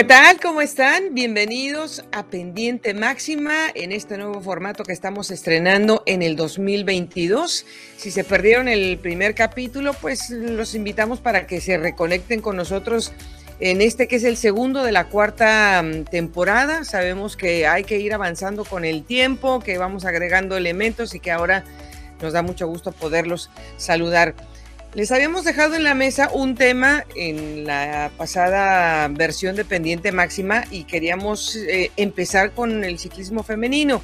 ¿Qué tal? ¿Cómo están? Bienvenidos a Pendiente Máxima en este nuevo formato que estamos estrenando en el 2022. Si se perdieron el primer capítulo, pues los invitamos para que se reconecten con nosotros en este que es el segundo de la cuarta mm, temporada. Sabemos que hay que ir avanzando con el tiempo, que vamos agregando elementos y que ahora nos da mucho gusto poderlos saludar. Les habíamos dejado en la mesa un tema en la pasada versión de Pendiente Máxima y queríamos eh, empezar con el ciclismo femenino.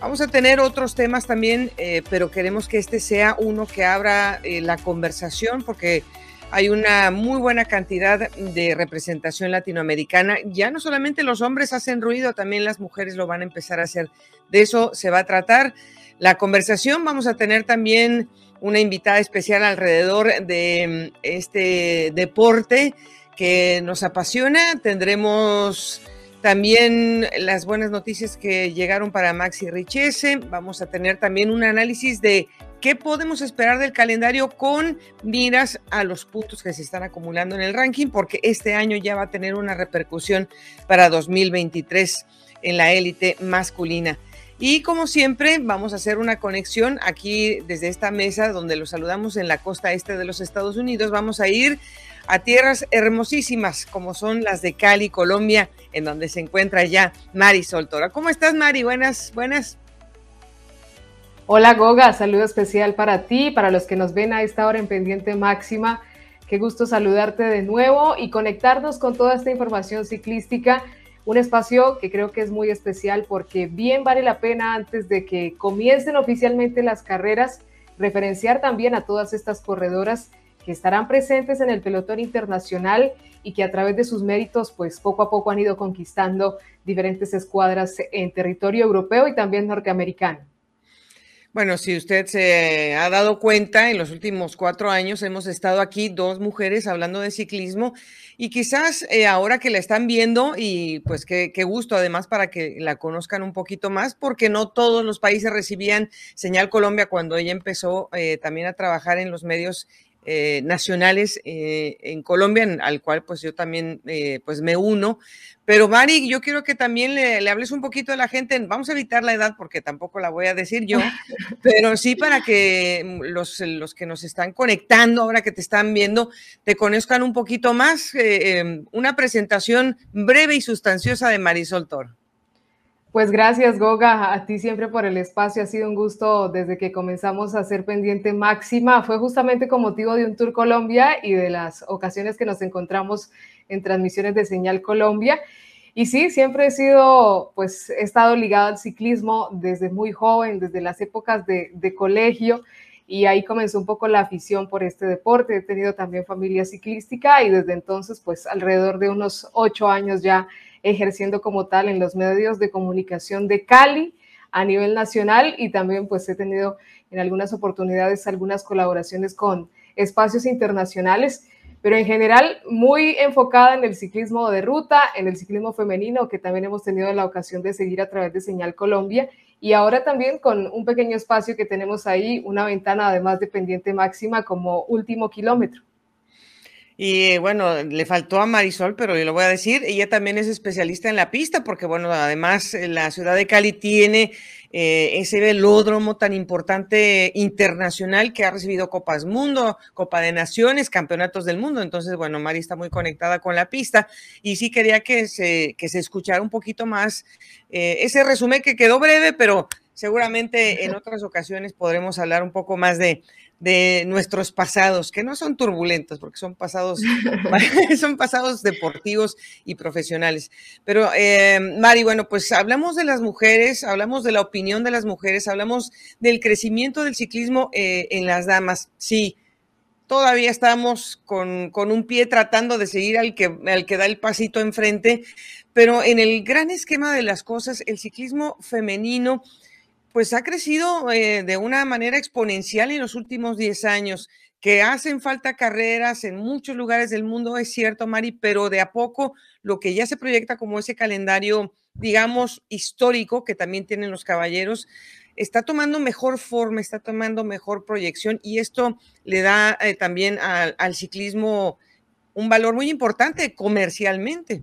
Vamos a tener otros temas también, eh, pero queremos que este sea uno que abra eh, la conversación porque hay una muy buena cantidad de representación latinoamericana. Ya no solamente los hombres hacen ruido, también las mujeres lo van a empezar a hacer. De eso se va a tratar la conversación. Vamos a tener también una invitada especial alrededor de mm, este deporte que nos apasiona. Tendremos también las buenas noticias que llegaron para Maxi Richese. Vamos a tener también un análisis de qué podemos esperar del calendario con miras a los puntos que se están acumulando en el ranking, porque este año ya va a tener una repercusión para 2023 en la élite masculina. Y como siempre, vamos a hacer una conexión aquí desde esta mesa donde los saludamos en la costa este de los Estados Unidos. Vamos a ir a tierras hermosísimas como son las de Cali, Colombia, en donde se encuentra ya Mari Soltora. ¿Cómo estás, Mari? Buenas, buenas. Hola, Goga. Saludo especial para ti, para los que nos ven a esta hora en Pendiente Máxima. Qué gusto saludarte de nuevo y conectarnos con toda esta información ciclística un espacio que creo que es muy especial porque bien vale la pena antes de que comiencen oficialmente las carreras, referenciar también a todas estas corredoras que estarán presentes en el pelotón internacional y que a través de sus méritos, pues poco a poco han ido conquistando diferentes escuadras en territorio europeo y también norteamericano. Bueno, si usted se ha dado cuenta, en los últimos cuatro años hemos estado aquí dos mujeres hablando de ciclismo y quizás eh, ahora que la están viendo y pues qué, qué, gusto además para que la conozcan un poquito más, porque no todos los países recibían Señal Colombia cuando ella empezó eh, también a trabajar en los medios eh, nacionales eh, en Colombia, al cual pues yo también eh, pues me uno. Pero Mari, yo quiero que también le, hables un poquito a la gente, vamos a evitar la edad porque tampoco la voy a decir yo, pero sí para que mm, los, los que nos están conectando, ahora que te están viendo, te conozcan un poquito más. Em, una presentación breve y sustanciosa de Marisol Toro. Pues gracias, Goga, a ti siempre por el espacio. Ha sido un gusto desde que comenzamos a ser pendiente máxima. Fue justamente con motivo de un Tour Colombia y de las ocasiones que nos encontramos en transmisiones de Señal Colombia. Y sí, siempre he sido, pues he estado ligado al ciclismo desde muy joven, desde las épocas de, de colegio. Y ahí comenzó un poco la afición por este deporte. He tenido también familia ciclística y desde entonces, pues alrededor de unos ocho años ya ejerciendo como tal en los medios de comunicación de Cali a nivel nacional y también pues he tenido en algunas oportunidades algunas colaboraciones con espacios internacionales, pero en general muy enfocada en el ciclismo de ruta, en el ciclismo femenino, que también hemos tenido la ocasión de seguir a través de Señal Colombia y ahora también con un pequeño espacio que tenemos ahí, una ventana además de pendiente máxima como último kilómetro. Y bueno, le faltó a Marisol, pero le lo voy a decir, ella también es especialista en la pista, porque bueno, además eh, la ciudad de Cali tiene eh, ese velódromo tan importante internacional que ha recibido Copas Mundo, Copa de Naciones, Campeonatos del Mundo. Entonces, bueno, Mari está muy conectada con la pista y sí quería que se, escuchara un poquito más eh, ese resumen que quedó breve, pero seguramente en otras ocasiones podremos hablar un poco más de, de nuestros pasados, que no son turbulentos, porque son pasados, son pasados deportivos y profesionales. Pero, eh, Mari, bueno, pues hablamos de las mujeres, hablamos de la opinión de las mujeres, hablamos del crecimiento del ciclismo eh, en las damas. Sí, todavía estamos con, con, un pie tratando de seguir al que, al que da el pasito enfrente, pero en el gran esquema de las cosas, el ciclismo femenino pues ha crecido eh, de una manera exponencial en los últimos 10 años. Que hacen falta carreras en muchos lugares del mundo, es cierto, Mari, pero de a poco lo que ya se proyecta como ese calendario, digamos, histórico que también tienen los caballeros, está tomando mejor forma, está tomando mejor proyección y esto le da eh, también al, al ciclismo un valor muy importante comercialmente.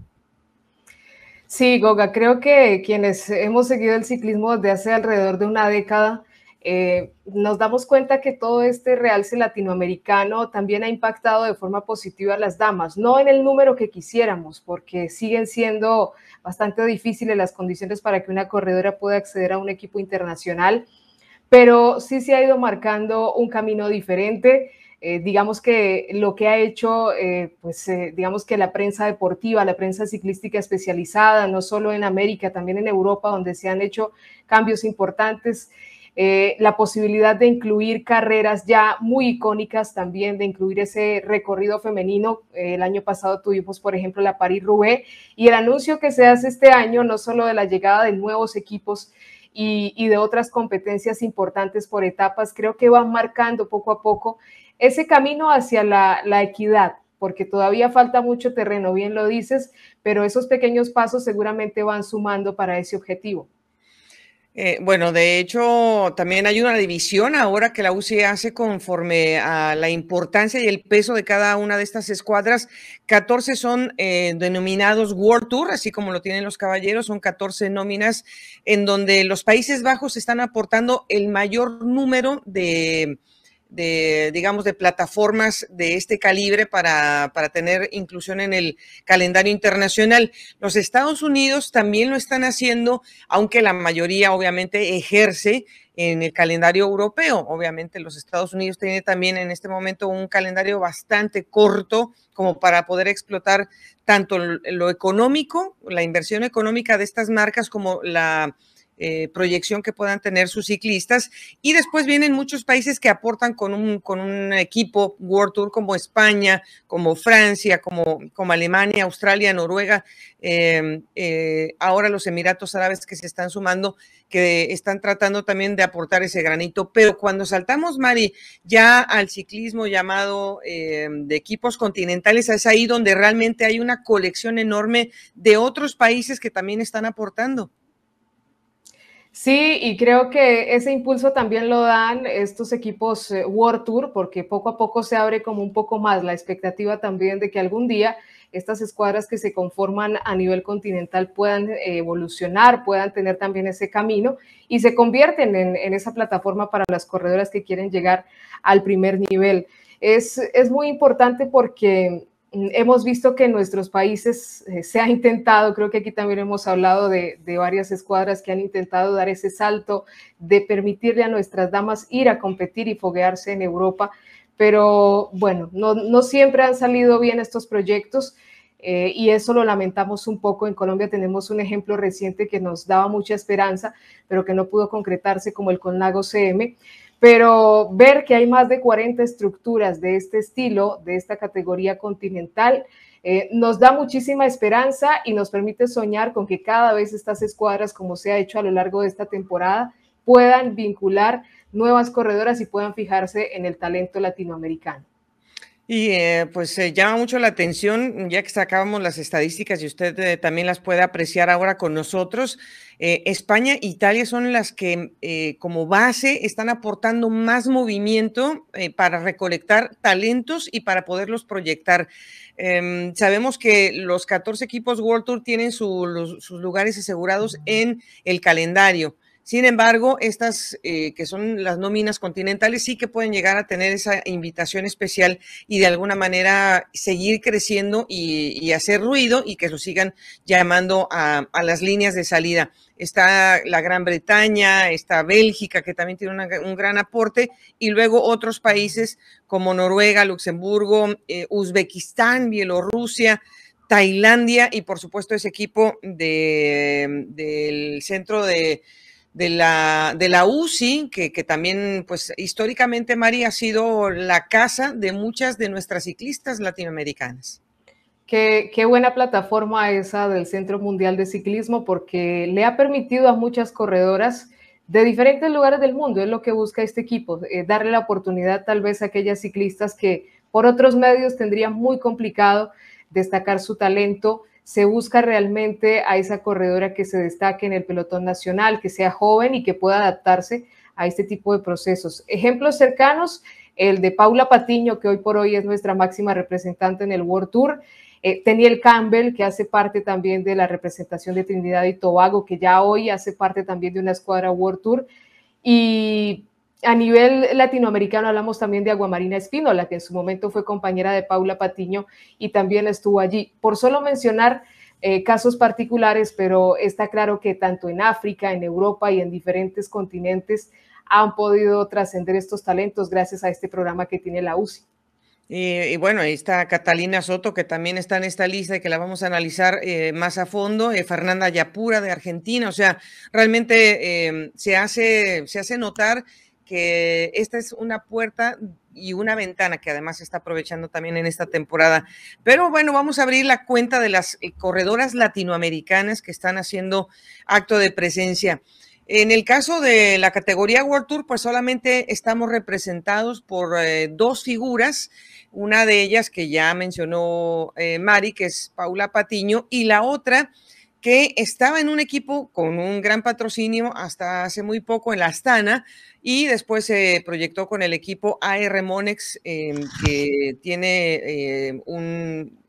Sí, Goga, creo que quienes hemos seguido el ciclismo desde hace alrededor de una década, eh, nos damos cuenta que todo este realce latinoamericano también ha impactado de forma positiva a las damas, no en el número que quisiéramos, porque siguen siendo bastante difíciles las condiciones para que una corredora pueda acceder a un equipo internacional, pero sí se ha ido marcando un camino diferente. Eh, digamos que lo que ha hecho, eh, pues eh, digamos que la prensa deportiva, la prensa ciclística especializada, no solo en América, también en Europa, donde se han hecho cambios importantes, la posibilidad de incluir carreras ya muy icónicas también, de incluir ese recorrido femenino. el año pasado tuvimos, por ejemplo, la paris roubaix y el anuncio que se hace este año, no solo de la llegada de nuevos equipos, y, de otras competencias importantes por etapas, creo que va marcando poco a poco ese camino hacia la, equidad, porque todavía falta mucho terreno, bien lo dices, pero esos pequeños pasos seguramente van sumando para ese objetivo. Eh, bueno, de hecho, también hay una división ahora que la UCI hace conforme a la importancia y el peso de cada una de estas escuadras. 14 son eh, denominados World Tour, así como lo tienen los caballeros, son 14 nóminas en donde los Países Bajos están aportando el mayor número de de, digamos, de plataformas de este calibre para, para, tener inclusión en el calendario internacional. Los Estados Unidos también lo están haciendo, aunque la mayoría obviamente ejerce en el calendario europeo. Obviamente los Estados Unidos tiene también en este momento un calendario bastante corto como para poder explotar tanto lo económico, la inversión económica de estas marcas como la eh, proyección que puedan tener sus ciclistas. Y después vienen muchos países que aportan con un, con un equipo World Tour como España, como Francia, como, como Alemania, Australia, Noruega, eh, eh, ahora los Emiratos Árabes que se están sumando, que están tratando también de aportar ese granito. Pero cuando saltamos, Mari, ya al ciclismo llamado de equipos continentales, es ahí donde realmente hay una colección enorme de otros países que también están aportando. Sí, y creo que ese impulso también lo dan estos equipos eh, World Tour, porque poco a poco se abre como un poco más la expectativa también de que algún día estas escuadras que se conforman a nivel continental puedan eh, evolucionar, puedan tener también ese camino y se convierten en, esa plataforma para las corredoras que quieren llegar al primer nivel. Es, es muy importante porque hemos visto que en nuestros países eh, se ha intentado, creo que aquí también hemos hablado de, varias escuadras que han intentado dar ese salto de permitirle a nuestras damas ir a competir y foguearse en Europa, pero bueno, no, siempre han salido bien estos proyectos. Eh, y eso lo lamentamos un poco. En Colombia tenemos un ejemplo reciente que nos daba mucha esperanza, pero que no pudo concretarse como el Conlago CM pero ver que hay más de 40 estructuras de este estilo, de esta categoría continental, eh, nos da muchísima esperanza y nos permite soñar con que cada vez estas escuadras, como se ha hecho a lo largo de esta temporada, puedan vincular nuevas corredoras y puedan fijarse en el talento latinoamericano. Y eh, pues eh, llama mucho la atención, ya que sacábamos las estadísticas y usted eh, también las puede apreciar ahora con nosotros, España e Italia son las que como base están aportando más movimiento para recolectar talentos y para poderlos proyectar. Em, sabemos que los 14 equipos World Tour tienen sus lugares asegurados en el calendario. Sin embargo, estas eh, que son las nóminas continentales sí que pueden llegar a tener esa invitación especial y de alguna manera seguir creciendo y, hacer ruido y que lo sigan llamando a, las líneas de salida. Está la Gran Bretaña, está Bélgica, que también tiene un gran aporte, y luego otros países como Noruega, Luxemburgo, eh, Uzbekistán, Bielorrusia. Tailandia y por supuesto ese equipo del centro de, de la, de la UCI, que, también, pues históricamente, María, ha sido la casa de muchas de nuestras ciclistas latinoamericanas. Qué, buena plataforma esa del Centro Mundial de Ciclismo, porque le ha permitido a muchas corredoras de diferentes lugares del mundo, es lo que busca este equipo, eh, darle la oportunidad tal vez a aquellas ciclistas que por otros medios tendrían muy complicado destacar su talento se busca realmente a esa corredora que se destaque en el pelotón nacional, que sea joven y que pueda adaptarse a este tipo de procesos. Ejemplos cercanos, el de Paula Patiño, que hoy por hoy es nuestra máxima representante en el World Tour, eh, Teniel Campbell, que hace parte también de la representación de Trinidad y Tobago, que ya hoy hace parte también de una escuadra World Tour, y a nivel latinoamericano hablamos también de Aguamarina Espínola, que en su momento fue compañera de Paula Patiño y también estuvo allí. Por solo mencionar eh, casos particulares, pero está claro que tanto en África, en Europa y en diferentes continentes han podido trascender estos talentos gracias a este programa que tiene la UCI. Y, bueno, ahí está Catalina Soto, que también está en esta lista y que la vamos a analizar eh, más a fondo. Eh, Fernanda Yapura de Argentina. O sea, realmente se, hace, se hace notar que esta es una puerta y una ventana que además se está aprovechando también en esta temporada. Pero bueno, vamos a abrir la cuenta de las eh, corredoras latinoamericanas que están haciendo acto de presencia. En el caso de la categoría World Tour, pues solamente estamos representados por eh, dos figuras, una de ellas que ya mencionó eh, Mari, que es Paula Patiño, y la otra que estaba en un equipo con un gran patrocinio hasta hace muy poco en la Astana, y después se proyectó con el equipo AR Monex, em, que tiene em, un,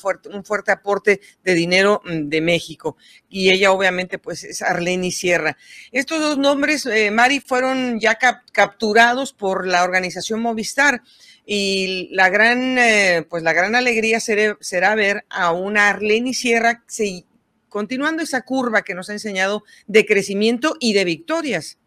fuerte, un fuerte aporte de dinero mm, de México. Y ella obviamente pues es Arleni Sierra. Estos dos nombres, eh, Mari, fueron ya capturados por la organización Movistar. Y la gran, eh, pues la gran alegría será ver a una Arleni Sierra continuando esa curva que nos ha enseñado de crecimiento y de victorias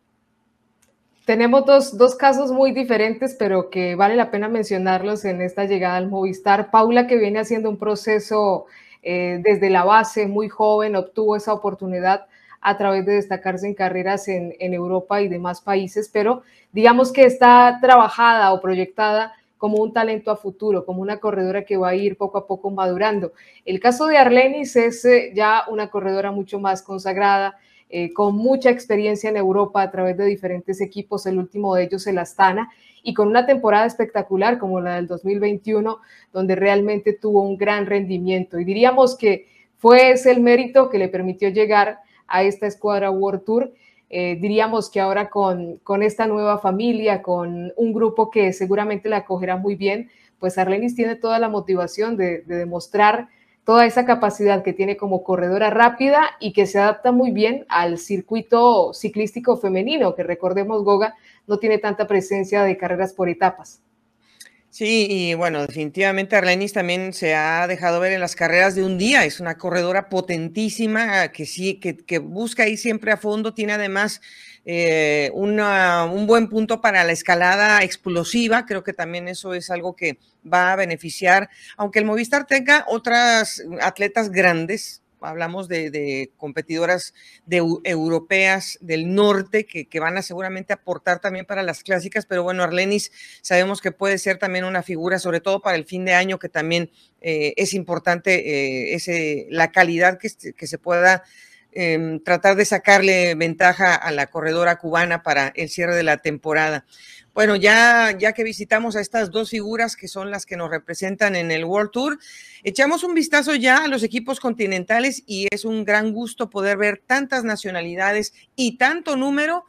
tenemos dos, casos muy diferentes, pero que vale la pena mencionarlos en esta llegada al Movistar. Paula, que viene haciendo un proceso eh, desde la base, muy joven, obtuvo esa oportunidad a través de destacarse en carreras en, Europa y demás países, pero digamos que está trabajada o proyectada como un talento a futuro, como una corredora que va a ir poco a poco madurando. El caso de Arlenis es eh, ya una corredora mucho más consagrada, eh, con mucha experiencia en Europa a través de diferentes equipos, el último de ellos el Astana, y con una temporada espectacular como la del 2021, donde realmente tuvo un gran rendimiento. Y diríamos que fue ese el mérito que le permitió llegar a esta escuadra World Tour. Eh, diríamos que ahora con, con esta nueva familia, con un grupo que seguramente la acogerá muy bien, pues Arlenis tiene toda la motivación de demostrar toda esa capacidad que tiene como corredora rápida y que se adapta muy bien al circuito ciclístico femenino, que recordemos Goga no tiene tanta presencia de carreras por etapas. Sí, y bueno, definitivamente Arlenis también se ha dejado ver en las carreras de un día. Es una corredora potentísima que sí, que, busca ir siempre a fondo. Tiene además eh, un buen punto para la escalada explosiva. Creo que también eso es algo que va a beneficiar, aunque el Movistar tenga otras atletas grandes. Hablamos de, competidoras europeas del norte que, van a seguramente aportar también para las clásicas, pero bueno, Arlenis sabemos que puede ser también una figura, sobre todo para el fin de año, que también eh, es importante eh, ese, la calidad que se pueda Em, tratar de sacarle ventaja a la corredora cubana para el cierre de la temporada. Bueno, ya, ya que visitamos a estas dos figuras que son las que nos representan en el World Tour, echamos un vistazo ya a los equipos continentales y es un gran gusto poder ver tantas nacionalidades y tanto número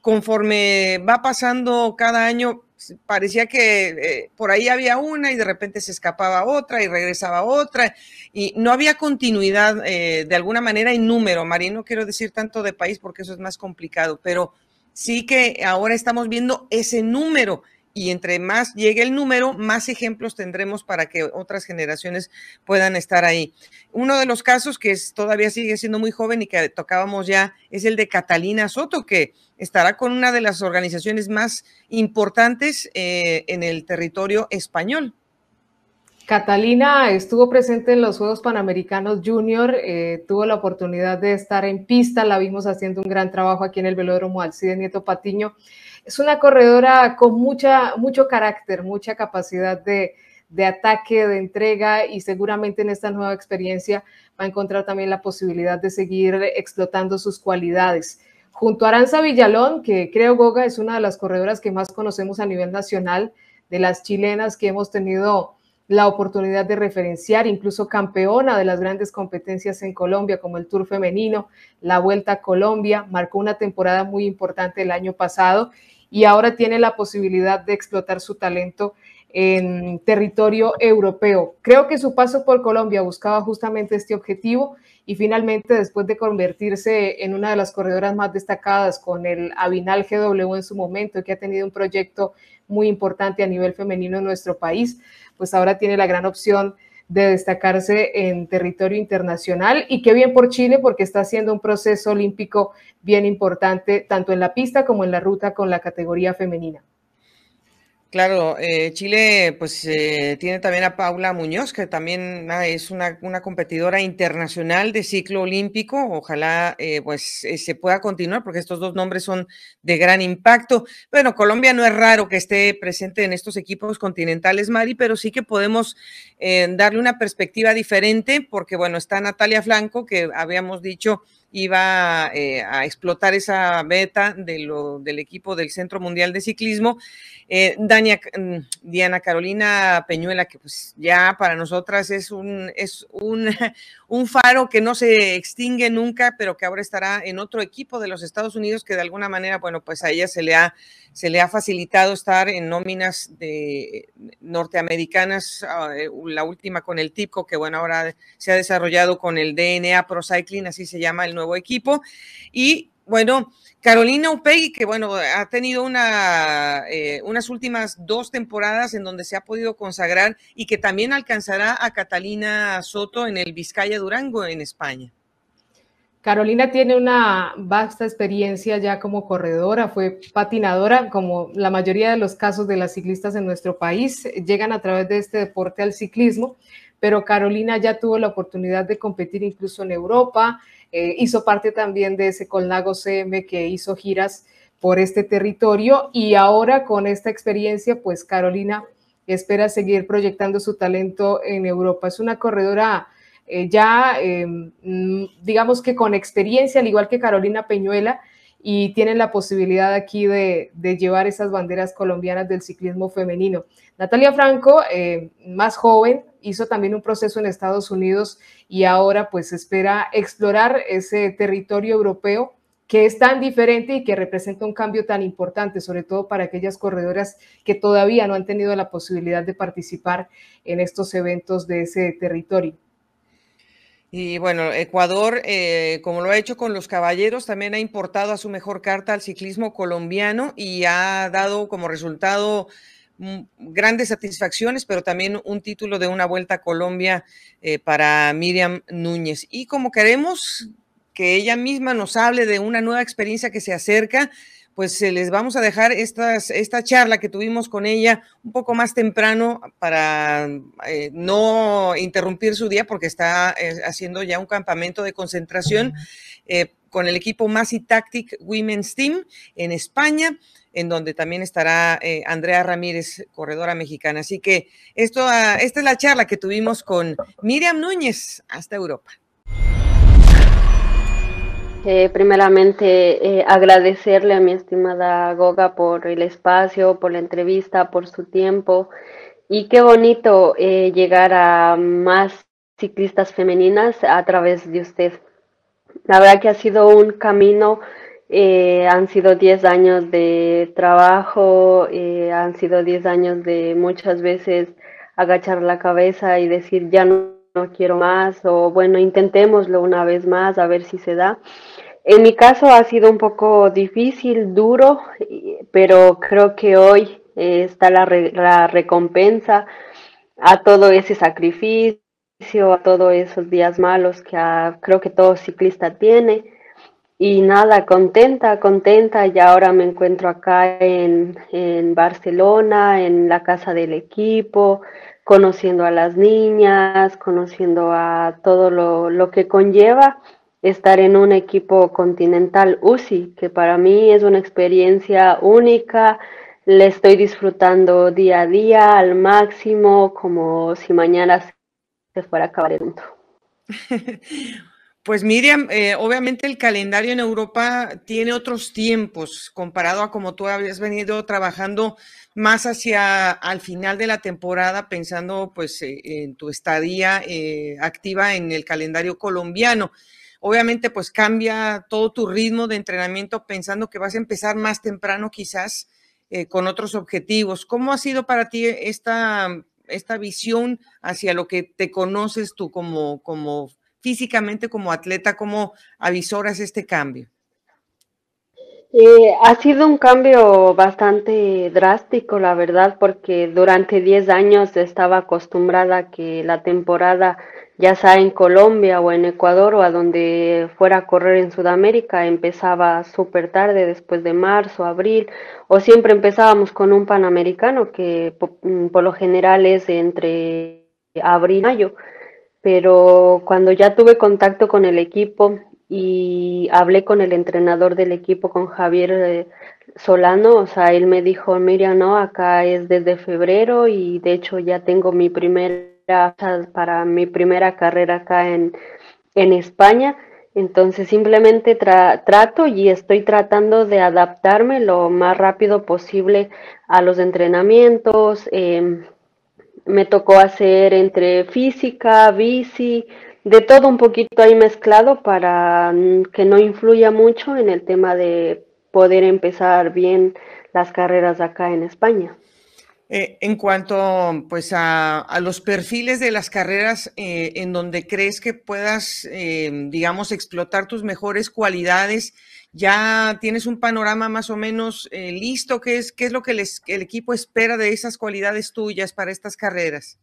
conforme va pasando cada año parecía que eh, por ahí había una y de repente se escapaba otra y regresaba otra y no había continuidad eh, de alguna manera en número, María, no quiero decir tanto de país porque eso es más complicado, pero sí que ahora estamos viendo ese número y entre más llegue el número, más ejemplos tendremos para que otras generaciones puedan estar ahí. Uno de los casos que todavía sigue siendo muy joven y que tocábamos ya es el de Catalina Soto, que estará con una de las organizaciones más importantes eh, en el territorio español. Catalina estuvo presente en los Juegos Panamericanos Junior, eh, tuvo la oportunidad de estar en pista, la vimos haciendo un gran trabajo aquí en el velódromo Alcide Nieto Patiño es una corredora con mucha, mucho carácter, mucha capacidad de, de ataque, de entrega y seguramente en esta nueva experiencia va a encontrar también la posibilidad de seguir explotando sus cualidades. Junto a Aranza Villalón, que creo Goga es una de las corredoras que más conocemos a nivel nacional, de las chilenas que hemos tenido la oportunidad de referenciar, incluso campeona de las grandes competencias en Colombia, como el Tour Femenino, la Vuelta a Colombia, marcó una temporada muy importante el año pasado y ahora tiene la posibilidad de explotar su talento en territorio europeo. Creo que su paso por Colombia buscaba justamente este objetivo y finalmente después de convertirse en una de las corredoras más destacadas con el Avinal GW en su momento, que ha tenido un proyecto muy importante a nivel femenino en nuestro país, pues ahora tiene la gran opción de destacarse en territorio internacional y qué bien por Chile porque está haciendo un proceso olímpico bien importante tanto en la pista como en la ruta con la categoría femenina. Claro, eh, Chile pues eh, tiene también a Paula Muñoz, que también es una, competidora internacional de ciclo olímpico. Ojalá eh, pues se pueda continuar porque estos dos nombres son de gran impacto. Bueno, Colombia no es raro que esté presente en estos equipos continentales, Mari, pero sí que podemos darle una perspectiva diferente porque bueno, está Natalia Flanco, que habíamos dicho iba eh, a explotar esa beta de del equipo del Centro Mundial de Ciclismo. Eh, mm, Diana Carolina Peñuela, que pues ya para nosotras es un, es un, un faro que no se extingue nunca, pero que ahora estará en otro equipo de los Estados Unidos que de alguna manera, bueno, pues a ella se le ha, se le ha facilitado estar en nóminas de norteamericanas, ah, la última con el TIPCO, que bueno, ahora se ha desarrollado con el DNA Pro Cycling, así se llama el nuevo equipo, y bueno, Carolina Upegui, que bueno, ha tenido una, eh, unas últimas dos temporadas en donde se ha podido consagrar y que también alcanzará a Catalina Soto en el Vizcaya Durango en España. Carolina tiene una vasta experiencia ya como corredora, fue patinadora, como la mayoría de los casos de las ciclistas en nuestro país, llegan a través de este deporte al ciclismo, pero Carolina ya tuvo la oportunidad de competir incluso en Europa, eh, hizo parte también de ese Colnago CM que hizo giras por este territorio y ahora con esta experiencia, pues Carolina espera seguir proyectando su talento en Europa. Es una corredora eh, ya, em, mm, digamos que con experiencia, al igual que Carolina Peñuela, y tienen la posibilidad aquí de, llevar esas banderas colombianas del ciclismo femenino. Natalia Franco, eh, más joven, hizo también un proceso en Estados Unidos y ahora pues espera explorar ese territorio europeo que es tan diferente y que representa un cambio tan importante, sobre todo para aquellas corredoras que todavía no han tenido la posibilidad de participar en estos eventos de ese territorio. Y bueno, Ecuador, eh, como lo ha hecho con los caballeros, también ha importado a su mejor carta al ciclismo colombiano y ha dado como resultado mm, grandes satisfacciones, pero también un título de una vuelta a Colombia eh, para Miriam Núñez. Y como queremos que ella misma nos hable de una nueva experiencia que se acerca, pues les vamos a dejar estas, esta charla que tuvimos con ella un poco más temprano para eh, no interrumpir su día porque está eh, haciendo ya un campamento de concentración eh, con el equipo Masi Tactic Women's Team en España en donde también estará Andrea Ramírez, corredora mexicana. Así que esto, ah, esta es la charla que tuvimos con Miriam Núñez hasta Europa. Eh, primeramente, eh, agradecerle a mi estimada Goga por el espacio, por la entrevista, por su tiempo. Y qué bonito eh, llegar a más ciclistas femeninas a través de usted. La verdad que ha sido un camino, han sido 10 años de trabajo, han sido 10 años de muchas veces agachar la cabeza y decir ya no, no quiero más o bueno, intentémoslo una vez más a ver si se da. En mi caso ha sido un poco difícil, duro, pero creo que hoy eh, está la, recompensa a todo ese sacrificio a todos esos días malos que ah, creo que todo ciclista tiene. Y nada, contenta, contenta. Y ahora me encuentro acá en, Barcelona, en la casa del equipo, conociendo a las niñas, conociendo a todo lo que conlleva estar en un equipo continental UCI, que para mí es una experiencia única, le estoy disfrutando día a día al máximo, como si mañana se fuera a acabar el mundo. Pues Miriam, eh, obviamente el calendario en Europa tiene otros tiempos comparado a como tú habías venido trabajando más hacia al final de la temporada, pensando pues eh, en tu estadía eh, activa en el calendario colombiano. Obviamente, pues cambia todo tu ritmo de entrenamiento pensando que vas a empezar más temprano quizás eh, con otros objetivos. ¿Cómo ha sido para ti esta, esta visión hacia lo que te conoces tú como, como físicamente, como atleta? ¿Cómo avisoras este cambio? Eh, ha sido un cambio bastante drástico, la verdad, porque durante 10 años estaba acostumbrada a que la temporada ya sea en Colombia o en Ecuador o a donde fuera a correr en Sudamérica, empezaba súper tarde, después de marzo, abril, o siempre empezábamos con un panamericano, que mm, por, lo general es entre abril y mayo. Pero cuando ya tuve contacto con el equipo y hablé con el entrenador del equipo, con Javier eh, Solano, o sea, él me dijo, mira, no, acá es desde febrero y de hecho ya tengo mi primer para mi primera carrera acá en, España. Entonces simplemente trato y estoy tratando de adaptarme lo más rápido posible a los entrenamientos. Em, me tocó hacer entre física, bici, de todo un poquito ahí mezclado para mm, que no influya mucho en el tema de poder empezar bien las carreras acá en España. Eh, en cuanto pues a, los perfiles de las carreras eh, en donde crees que puedas, eh, digamos, explotar tus mejores cualidades, ya tienes un panorama más o menos listo. ¿Qué es, qué es lo que el equipo espera de esas cualidades tuyas para estas carreras?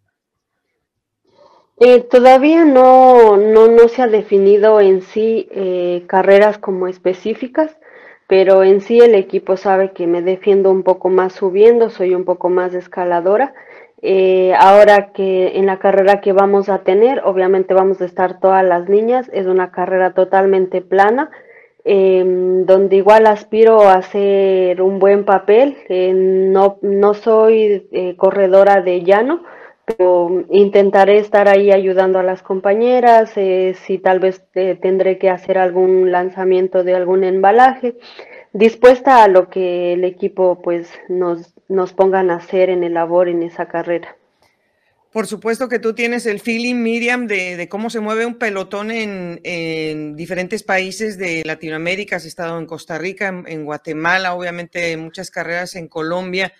todavía no, no, se ha definido en sí carreras como específicas pero en sí el equipo sabe que me defiendo un poco más subiendo, soy un poco más escaladora. Eh, ahora que en la carrera que vamos a tener, obviamente vamos a estar todas las niñas, es una carrera totalmente plana, em, donde igual aspiro a hacer un buen papel, eh, no soy eh, corredora de llano, intentaré estar ahí ayudando a las compañeras, eh, si tal vez eh, tendré que hacer algún lanzamiento de algún embalaje, dispuesta a lo que el equipo pues nos, nos pongan a hacer en el labor en esa carrera. Por supuesto que tú tienes el feeling, Miriam, de, cómo se mueve un pelotón en, diferentes países de Latinoamérica. Has estado en Costa Rica, en Guatemala, obviamente muchas carreras en Colombia.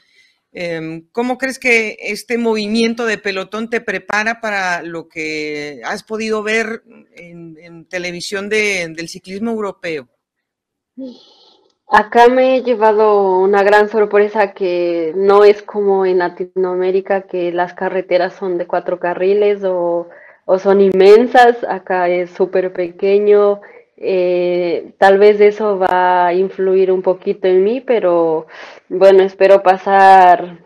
Em, ¿Cómo crees que este movimiento de pelotón te prepara para lo que has podido ver en, televisión del ciclismo europeo? Acá me he llevado una gran sorpresa que no es como en Latinoamérica que las carreteras son de cuatro carriles o, o son inmensas, acá es súper pequeño, eh, tal vez eso va a influir un poquito en mí, pero bueno, espero pasar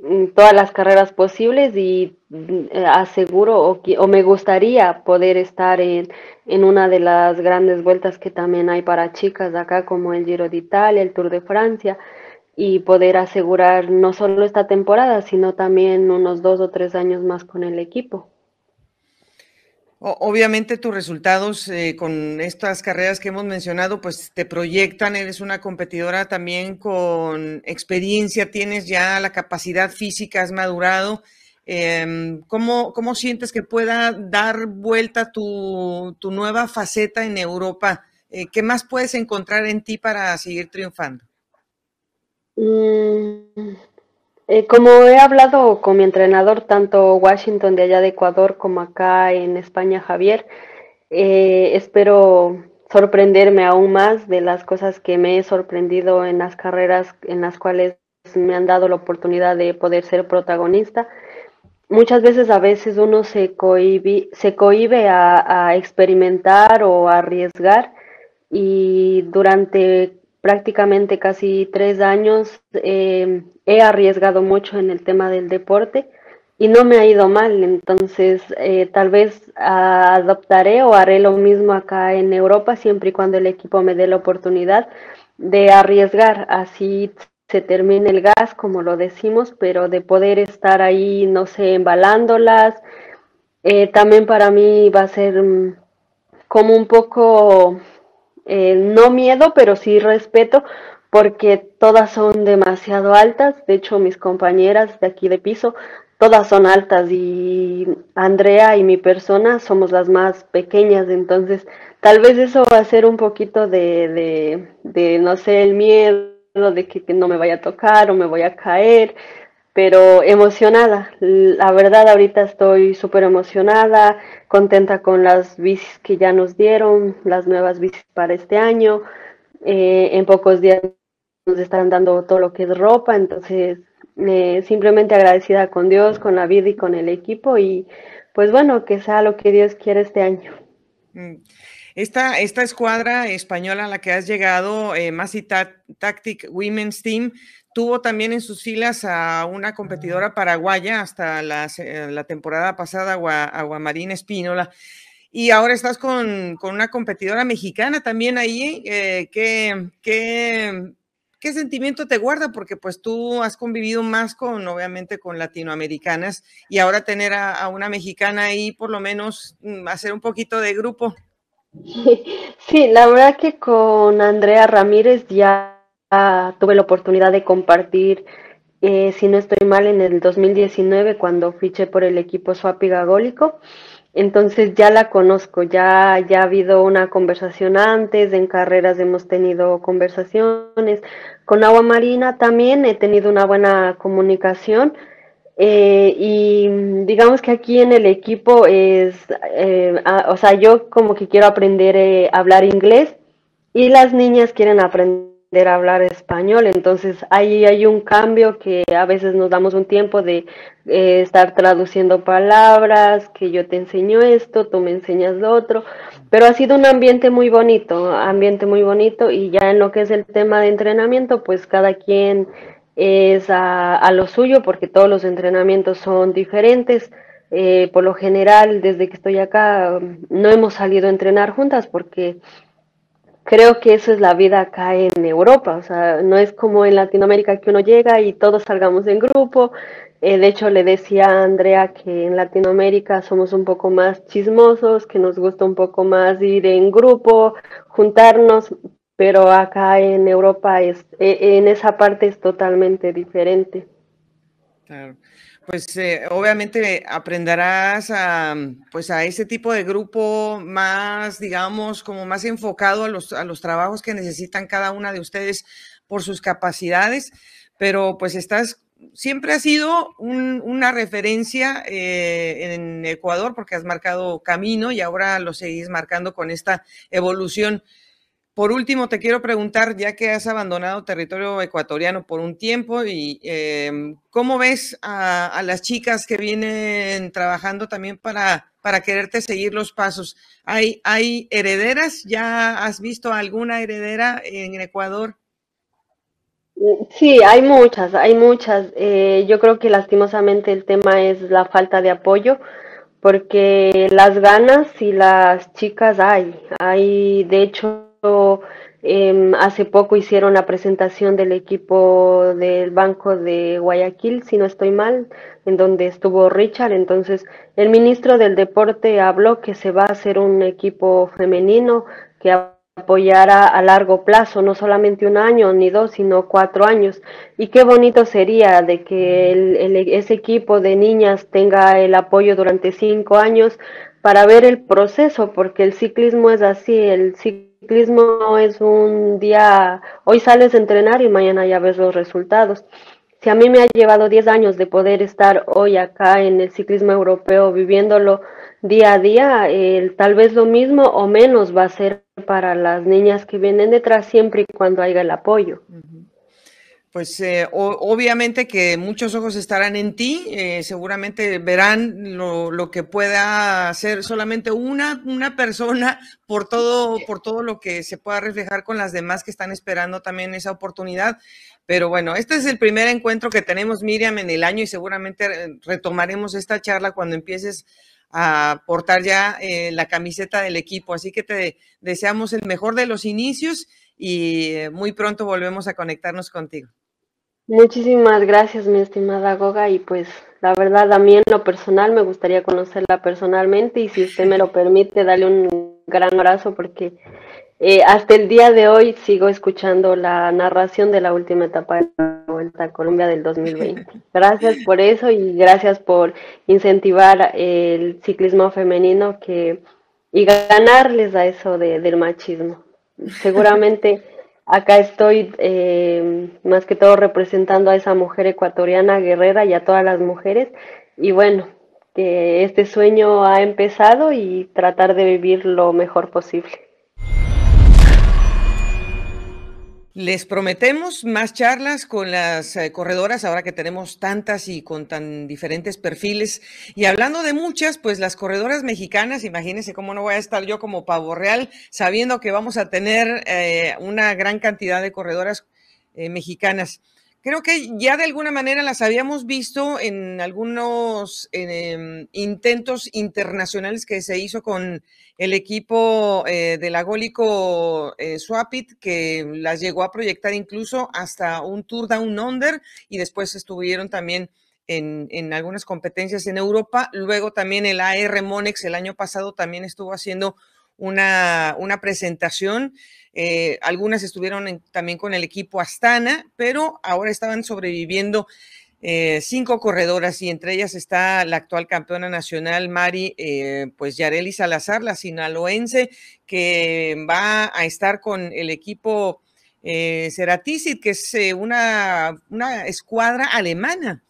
mm, todas las carreras posibles y mm, aseguro o, me gustaría poder estar en, una de las grandes vueltas que también hay para chicas acá, como el Giro de Italia, el Tour de Francia, y poder asegurar no solo esta temporada, sino también unos dos o tres años más con el equipo. Obviamente tus resultados eh, con estas carreras que hemos mencionado, pues te proyectan, eres una competidora también con experiencia, tienes ya la capacidad física, has madurado. Em, ¿cómo, sientes que pueda dar vuelta tu, tu nueva faceta en Europa? Eh, ¿Qué más puedes encontrar en ti para seguir triunfando? Mm, eh, como he hablado con mi entrenador, tanto Washington de allá de Ecuador como acá en España, Javier, eh, espero sorprenderme aún más de las cosas que me he sorprendido en las carreras en las cuales me han dado la oportunidad de poder ser protagonista. Muchas veces a veces uno se cohibe, se a, a experimentar o a arriesgar y durante prácticamente casi tres años em, he arriesgado mucho en el tema del deporte y no me ha ido mal, entonces eh, tal vez adoptaré o haré lo mismo acá en Europa siempre y cuando el equipo me dé la oportunidad de arriesgar, así se termine el gas, como lo decimos, pero de poder estar ahí, no sé, embalándolas. Eh, también para mí va a ser mm, como un poco eh, no miedo, pero sí respeto, porque todas son demasiado altas. De hecho, mis compañeras de aquí de piso, todas son altas y Andrea y mi persona somos las más pequeñas. Entonces, tal vez eso va a ser un poquito de, de, no sé, el miedo de que, que no me vaya a tocar o me voy a caer pero emocionada. La verdad, ahorita estoy súper emocionada, contenta con las bicis que ya nos dieron, las nuevas bicis para este año. Eh, en pocos días nos estarán dando todo lo que es ropa, entonces eh, simplemente agradecida con Dios, con la vida y con el equipo y pues bueno, que sea lo que Dios quiere este año. Mm. Esta, esta escuadra española a la que has llegado, eh, Masi Tactic Women's Team, Tuvo también en sus filas a una competidora paraguaya hasta la, temporada pasada, Aguamarina Espínola. Y ahora estás con, una competidora mexicana también ahí. Eh, ¿qué, sentimiento te guarda? Porque pues tú has convivido más con, obviamente, con latinoamericanas y ahora tener a, a una mexicana ahí, por lo menos, mm, hacer un poquito de grupo. Sí, la verdad que con Andrea Ramírez ya Ah, tuve la oportunidad de compartir, eh, si no estoy mal, en el 2019 cuando fiché por el equipo y Gagólico. Entonces ya la conozco, ya, ya ha habido una conversación antes, en carreras hemos tenido conversaciones. Con Agua Marina también he tenido una buena comunicación. Eh, y digamos que aquí en el equipo es, eh, o sea, yo como que quiero aprender a hablar inglés y las niñas quieren aprender de hablar español. Entonces ahí hay un cambio que a veces nos damos un tiempo de eh, estar traduciendo palabras, que yo te enseño esto, tú me enseñas lo otro, pero ha sido un ambiente muy bonito, ambiente muy bonito y ya en lo que es el tema de entrenamiento, pues cada quien es a, lo suyo porque todos los entrenamientos son diferentes. Eh, por lo general, desde que estoy acá, no hemos salido a entrenar juntas porque creo que eso es la vida acá en Europa, o sea, no es como en Latinoamérica que uno llega y todos salgamos en grupo. Eh, de hecho, le decía a Andrea que en Latinoamérica somos un poco más chismosos, que nos gusta un poco más ir en grupo, juntarnos, pero acá en Europa es, e, en esa parte es totalmente diferente. Claro pues eh, obviamente aprenderás a, pues a ese tipo de grupo más, digamos, como más enfocado a los, trabajos que necesitan cada una de ustedes por sus capacidades, pero pues estás, siempre ha sido una referencia eh, en Ecuador porque has marcado camino y ahora lo seguís marcando con esta evolución por último, te quiero preguntar, ya que has abandonado territorio ecuatoriano por un tiempo, y em, ¿cómo ves a, las chicas que vienen trabajando también para, para quererte seguir los pasos? ¿Hay, ¿Hay herederas? ¿Ya has visto alguna heredera en Ecuador? Sí, hay muchas, hay muchas. Eh, yo creo que lastimosamente el tema es la falta de apoyo porque las ganas y las chicas hay, hay de hecho Em, hace poco hicieron la presentación del equipo del Banco de Guayaquil, si no estoy mal, en donde estuvo Richard. Entonces, el ministro del Deporte habló que se va a hacer un equipo femenino que apoyará a largo plazo, no solamente un año ni dos, sino cuatro años. Y qué bonito sería de que e, ese equipo de niñas tenga el apoyo durante cinco años para ver el proceso, porque el ciclismo es así, el ciclismo ciclismo es un día, hoy sales a entrenar y mañana ya ves los resultados. Si a mí me ha llevado 10 años de poder estar hoy acá en el ciclismo europeo viviéndolo día a día, tal vez lo mismo o menos va a ser para las niñas que vienen detrás siempre y cuando haya el apoyo. Pues eh, obviamente que muchos ojos estarán en ti, eh, seguramente verán lo, que pueda hacer solamente una, una persona por todo, por todo lo que se pueda reflejar con las demás que están esperando también esa oportunidad. Pero bueno, este es el primer encuentro que tenemos, Miriam, en el año y seguramente eh, retomaremos esta charla cuando empieces a portar ya la camiseta del equipo. Así que te deseamos el mejor de los inicios y muy pronto volvemos a conectarnos contigo. Muchísimas gracias, mi estimada Goga, y pues la verdad a mí en lo personal me gustaría conocerla personalmente y si usted me lo permite, darle un gran abrazo porque eh, hasta el día de hoy sigo escuchando la narración de la última etapa de la Vuelta a Colombia del 2020. Gracias por eso y gracias por incentivar el ciclismo femenino que y ganarles a eso de, del machismo. Seguramente... Acá estoy eh, más que todo representando a esa mujer ecuatoriana guerrera y a todas las mujeres. Y bueno, que este sueño ha empezado y tratar de vivir lo mejor posible. Les prometemos más charlas con las eh, corredoras, ahora que tenemos tantas y con tan diferentes perfiles. Y hablando de muchas, pues las corredoras mexicanas, imagínense cómo no voy a estar yo como pavo real, sabiendo que vamos a tener eh, una gran cantidad de corredoras eh, mexicanas creo que ya de alguna manera las habíamos visto en algunos em, intentos internacionales que se hizo con el equipo eh, del agólico eh, Swapit, que las llegó a proyectar incluso hasta un Tour Down Under y después estuvieron también en, algunas competencias en Europa. Luego también el AR Monex el año pasado también estuvo haciendo una, una presentación eh, algunas estuvieron también con el equipo Astana, pero ahora estaban sobreviviendo eh, cinco corredoras y entre ellas está la actual campeona nacional Mari, eh, pues Yareli Salazar, la sinaloense, que va a estar con el equipo eh, que es una, una escuadra alemana.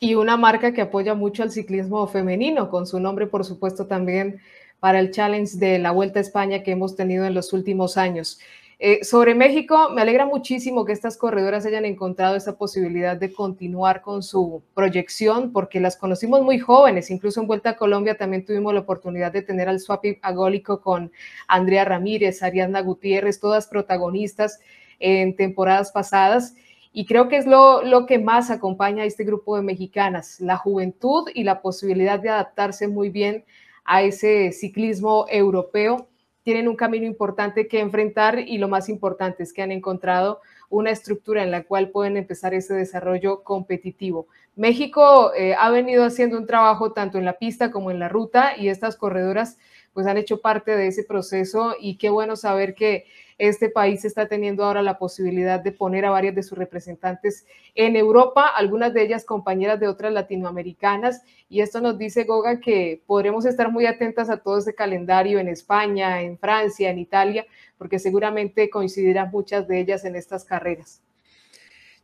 Y una marca que apoya mucho al ciclismo femenino, con su nombre, por supuesto, también para el challenge de la Vuelta a España que hemos tenido en los últimos años. Eh, sobre México, me alegra muchísimo que estas corredoras hayan encontrado esa posibilidad de continuar con su proyección, porque las conocimos muy jóvenes. Incluso en Vuelta a Colombia también tuvimos la oportunidad de tener al swap agólico con Andrea Ramírez, Ariadna Gutiérrez, todas protagonistas en temporadas pasadas. Y creo que es lo, lo que más acompaña a este grupo de mexicanas, la juventud y la posibilidad de adaptarse muy bien a ese ciclismo europeo. Tienen un camino importante que enfrentar y lo más importante es que han encontrado una estructura en la cual pueden empezar ese desarrollo competitivo. México eh, ha venido haciendo un trabajo tanto en la pista como en la ruta y estas corredoras pues han hecho parte de ese proceso y qué bueno saber que este país está teniendo ahora la posibilidad de poner a varias de sus representantes en Europa, algunas de ellas compañeras de otras latinoamericanas. Y esto nos dice Goga que podremos estar muy atentas a todo este calendario en España, en Francia, en Italia, porque seguramente coincidirán muchas de ellas en estas carreras.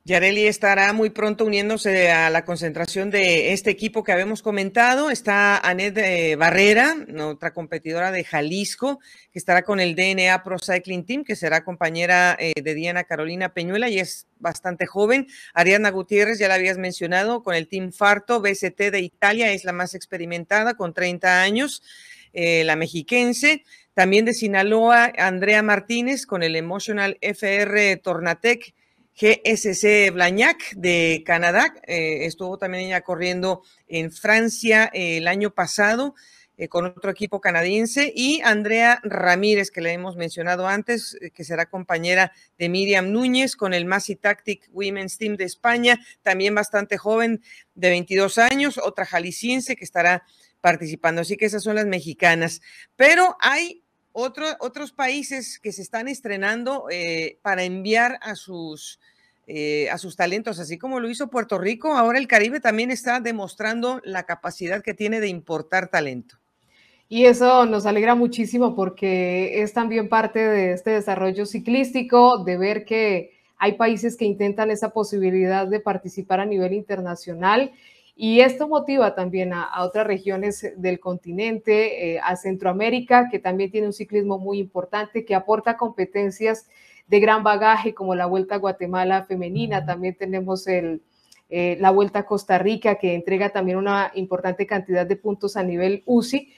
Yareli estará muy pronto uniéndose a la concentración de este equipo que habíamos comentado. Está Anet eh, Barrera, otra competidora de Jalisco, que estará con el DNA Pro Cycling Team, que será compañera eh, de Diana Carolina Peñuela y es bastante joven. Ariana Gutiérrez, ya la habías mencionado, con el Team Farto, BST de Italia, es la más experimentada, con 30 años, eh, la mexiquense. También de Sinaloa, Andrea Martínez con el Emotional FR Tornatec GSC Blañac de Canadá. Eh, estuvo también ella corriendo en Francia eh, el año pasado eh, con otro equipo canadiense. Y Andrea Ramírez, que le hemos mencionado antes, que será compañera de Miriam Núñez con el Masi Tactic Women's Team de España. También bastante joven, de 22 años. Otra jalisciense que estará participando. Así que esas son las mexicanas. Pero hay otros países que se están estrenando eh, para enviar sus, eh, a sus talentos, así como lo hizo Puerto Rico, ahora el Caribe también está demostrando la capacidad que tiene de importar talento. Y eso nos alegra muchísimo porque es también parte de este desarrollo ciclístico, de ver que hay países que intentan esa posibilidad de participar a nivel internacional y esto motiva también a, otras regiones del continente, eh, a Centroamérica, que también tiene un ciclismo muy importante, que aporta competencias de gran bagaje, como la Vuelta a Guatemala femenina. También tenemos eh, la Vuelta a Costa Rica, que entrega también una importante cantidad de puntos a nivel UCI.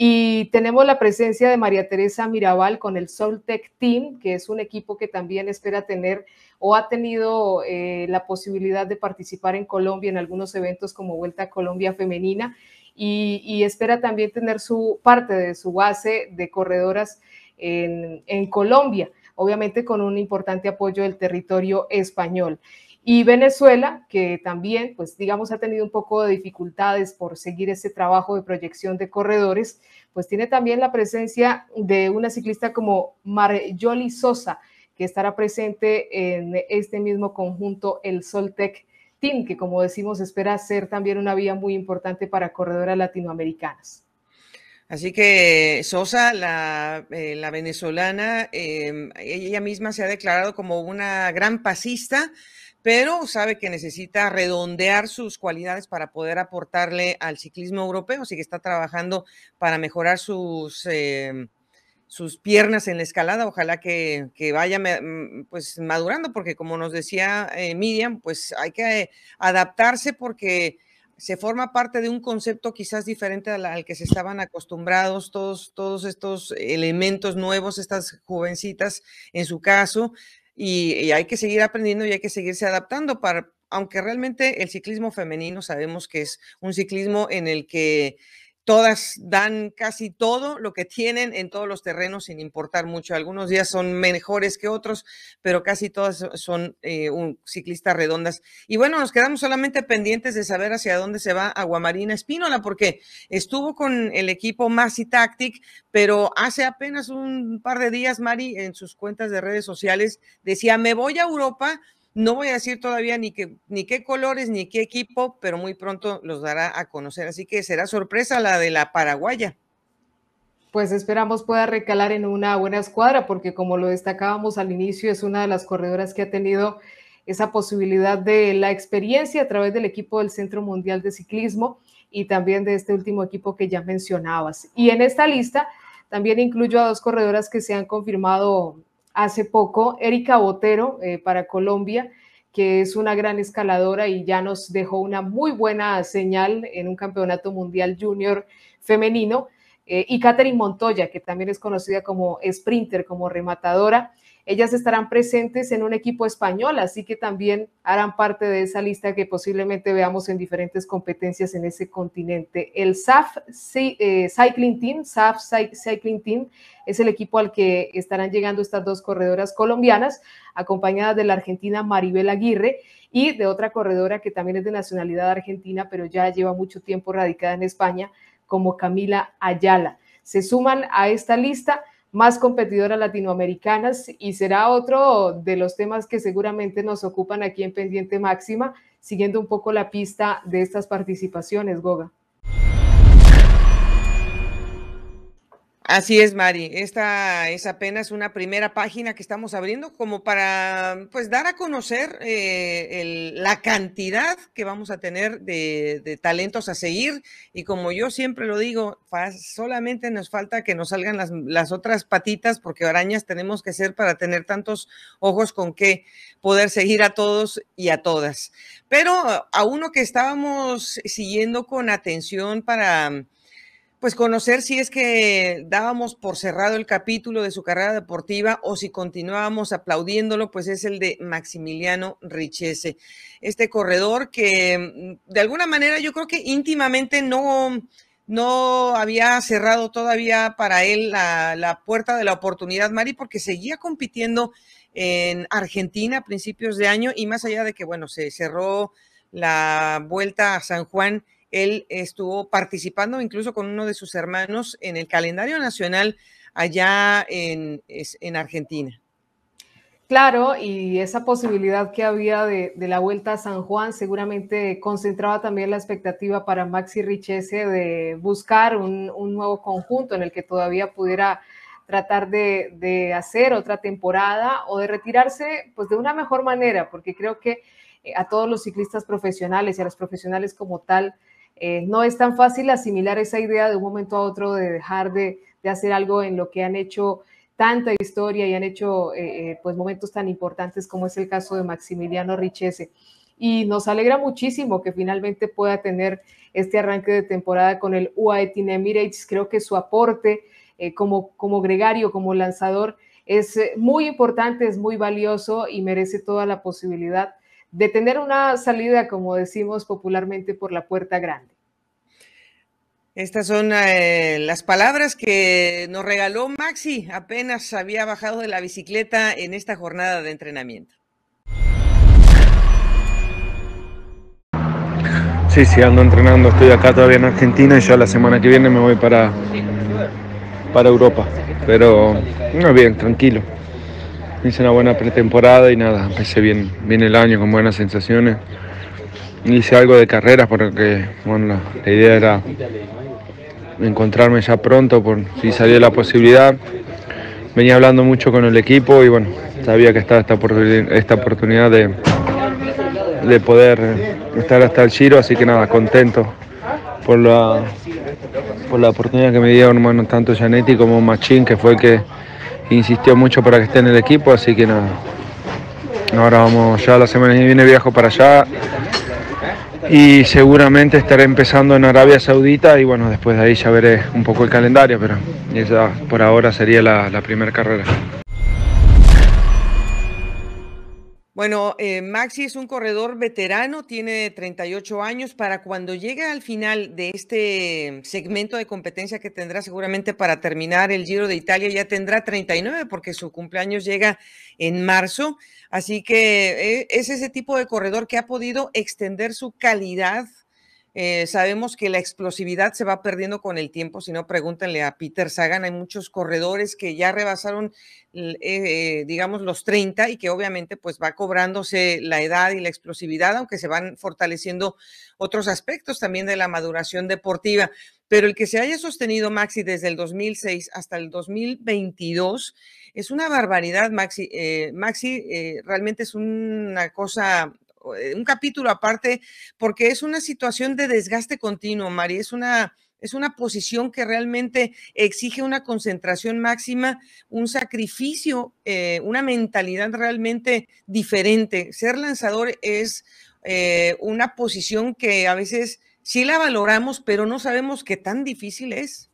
Y tenemos la presencia de María Teresa Mirabal con el Soltec Team, que es un equipo que también espera tener o ha tenido eh, la posibilidad de participar en Colombia en algunos eventos como Vuelta a Colombia Femenina y, espera también tener su parte de su base de corredoras en Colombia, obviamente con un importante apoyo del territorio español. Y Venezuela, que también, pues digamos, ha tenido un poco de dificultades por seguir ese trabajo de proyección de corredores, pues tiene también la presencia de una ciclista como Marjoli Sosa, que estará presente en este mismo conjunto, el Soltec Team, que como decimos espera ser también una vía muy importante para corredoras latinoamericanas. Así que Sosa, la, eh, venezolana, em, ella misma se ha declarado como una gran pasista pero sabe que necesita redondear sus cualidades para poder aportarle al ciclismo europeo, así que está trabajando para mejorar sus, em, sus piernas en la escalada, ojalá que, que, vaya mm, pues madurando, porque como nos decía eh, Miriam, pues hay que adaptarse porque se forma parte de un concepto quizás diferente al, que se estaban acostumbrados todos, todos estos elementos nuevos, estas jovencitas en su caso, y, hay que seguir aprendiendo y hay que seguirse adaptando para, aunque realmente el ciclismo femenino sabemos que es un ciclismo en el que Todas dan casi todo lo que tienen en todos los terrenos sin importar mucho. Algunos días son mejores que otros, pero casi todas son eh, ciclistas redondas. Y bueno, nos quedamos solamente pendientes de saber hacia dónde se va Aguamarina Espínola, porque estuvo con el equipo Masi Tactic, pero hace apenas un par de días, Mari, en sus cuentas de redes sociales, decía, me voy a Europa no voy a decir todavía ni, qué ni qué colores ni qué equipo, pero muy pronto los dará a conocer. Así que será sorpresa la de la paraguaya pues esperamos pueda recalar en una buena escuadra, porque como lo destacábamos al inicio, es una de las corredoras que ha tenido esa posibilidad de la experiencia a través del equipo del Centro Mundial de Ciclismo y también de este último equipo que ya mencionabas. Y en esta lista también incluyo a dos corredoras que se han confirmado hace poco, Erika Botero eh, para Colombia, que es una gran escaladora y ya nos dejó una muy buena señal en un campeonato mundial junior femenino. Eh, y Catherine Montoya, que también es conocida como sprinter, como rematadora. Ellas estarán presentes en un equipo español, así que también harán parte de esa lista que posiblemente veamos en diferentes competencias en ese continente. El SAF eh, Cycling Team, SAF Cycling Team, es el equipo al que estarán llegando estas dos corredoras colombianas, acompañadas de la argentina Maribel Aguirre y de otra corredora que también es de nacionalidad argentina, pero ya lleva mucho tiempo radicada en España, como Camila Ayala. Se suman a esta lista más competidoras latinoamericanas y será otro de los temas que seguramente nos ocupan aquí en Pendiente Máxima, siguiendo un poco la pista de estas participaciones, Goga. Así es, Mari. Esta es apenas una primera página que estamos abriendo como para pues dar a conocer eh, la cantidad que vamos a tener de, talentos a seguir. Y como yo siempre lo digo, solamente nos falta que nos salgan las, las otras patitas, porque arañas tenemos que ser para tener tantos ojos con que poder seguir a todos y a todas. Pero a uno que estábamos siguiendo con atención para pues conocer si es que dábamos por cerrado el capítulo de su carrera deportiva o si continuábamos aplaudiéndolo, pues es el de Maximiliano Richese. Este corredor que mm, de alguna manera yo creo que íntimamente no, no había cerrado todavía para él la, la puerta de la oportunidad, Mari, porque seguía compitiendo en Argentina a principios de año y más allá de que, bueno, se cerró la vuelta a San Juan él estuvo participando incluso con uno de sus hermanos en el calendario nacional allá en, Argentina. Claro, y esa posibilidad que había de, la vuelta a San Juan seguramente concentraba también la expectativa para Maxi Richese de buscar un, nuevo conjunto en el que todavía pudiera tratar de, de, hacer otra temporada o de retirarse pues de una mejor manera, porque creo que eh, a todos los ciclistas profesionales y a los profesionales como tal eh, no es tan fácil asimilar esa idea de un momento a otro de dejar de, hacer algo en lo que han hecho tanta historia y han hecho eh, eh, pues momentos tan importantes como es el caso de Maximiliano Richese. Y nos alegra muchísimo que finalmente pueda tener este arranque de temporada con el UAE Team Emirates. Creo que su aporte como, como gregario, como lanzador, es muy importante, es muy valioso y merece toda la posibilidad de tener una salida, como decimos popularmente, por la puerta grande. Estas son eh, las palabras que nos regaló Maxi, apenas había bajado de la bicicleta en esta jornada de entrenamiento. Sí, sí, ando entrenando, estoy acá todavía en Argentina y ya la semana que viene me voy para, para Europa. Pero no, bien, tranquilo hice una buena pretemporada y nada, empecé bien, el año con buenas sensaciones. Hice algo de carreras porque bueno, la, idea era encontrarme ya pronto por si salía la posibilidad. Venía hablando mucho con el equipo y bueno, sabía que estaba esta, oportunidad, esta oportunidad de, de poder estar hasta el giro, así que nada, contento por la, por la oportunidad que me dieron bueno, tanto Janetti como Machín, que fue que insistió mucho para que esté en el equipo, así que nada. Ahora vamos, ya la semana que viene viajo para allá y seguramente estaré empezando en Arabia Saudita y bueno, después de ahí ya veré un poco el calendario, pero esa por ahora sería la primera carrera. Bueno, eh, Maxi es un corredor veterano, tiene 38 años. Para cuando llegue al final de este segmento de competencia que tendrá seguramente para terminar el Giro de Italia, ya tendrá 39 porque su cumpleaños llega en marzo. Así que eh, es ese tipo de corredor que ha podido extender su calidad eh, sabemos que la explosividad se va perdiendo con el tiempo, si no, pregúntenle a Peter Sagan, hay muchos corredores que ya rebasaron, eh, digamos, los 30 y que obviamente pues va cobrándose la edad y la explosividad, aunque se van fortaleciendo otros aspectos también de la maduración deportiva. Pero el que se haya sostenido, Maxi, desde el 2006 hasta el 2022, es una barbaridad, Maxi. Eh, Maxi, realmente es una cosa eh, un capítulo aparte, porque es una situación de desgaste continuo, Mari, es una... Es una posición que realmente exige una concentración máxima, un sacrificio, eh, una mentalidad realmente diferente. Ser lanzador es eh, una posición que a veces sí la valoramos, pero no sabemos qué tan difícil es.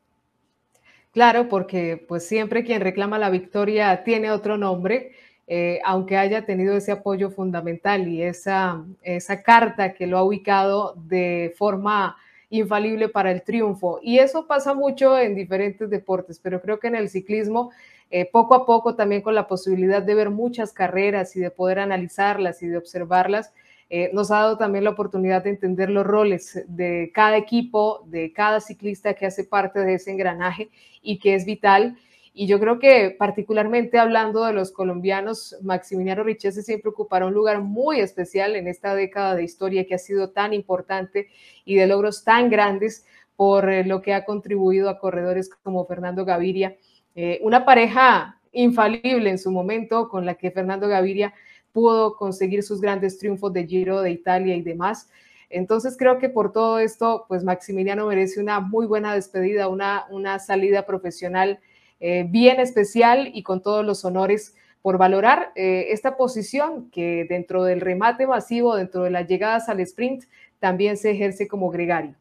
Claro, porque pues siempre quien reclama la victoria tiene otro nombre eh, aunque haya tenido ese apoyo fundamental y esa, esa carta que lo ha ubicado de forma infalible para el triunfo. Y eso pasa mucho en diferentes deportes, pero creo que en el ciclismo, eh, poco a poco también con la posibilidad de ver muchas carreras y de poder analizarlas y de observarlas, eh, nos ha dado también la oportunidad de entender los roles de cada equipo, de cada ciclista que hace parte de ese engranaje y que es vital. Y yo creo que particularmente hablando de los colombianos, Maximiliano Richese siempre ocupará un lugar muy especial en esta década de historia que ha sido tan importante y de logros tan grandes por eh, lo que ha contribuido a corredores como Fernando Gaviria. Eh, una pareja infalible en su momento con la que Fernando Gaviria pudo conseguir sus grandes triunfos de Giro de Italia y demás. Entonces creo que por todo esto, pues Maximiliano merece una muy buena despedida, una, una salida profesional eh, bien especial y con todos los honores por valorar eh, esta posición que dentro del remate masivo, dentro de las llegadas al sprint, también se ejerce como gregario.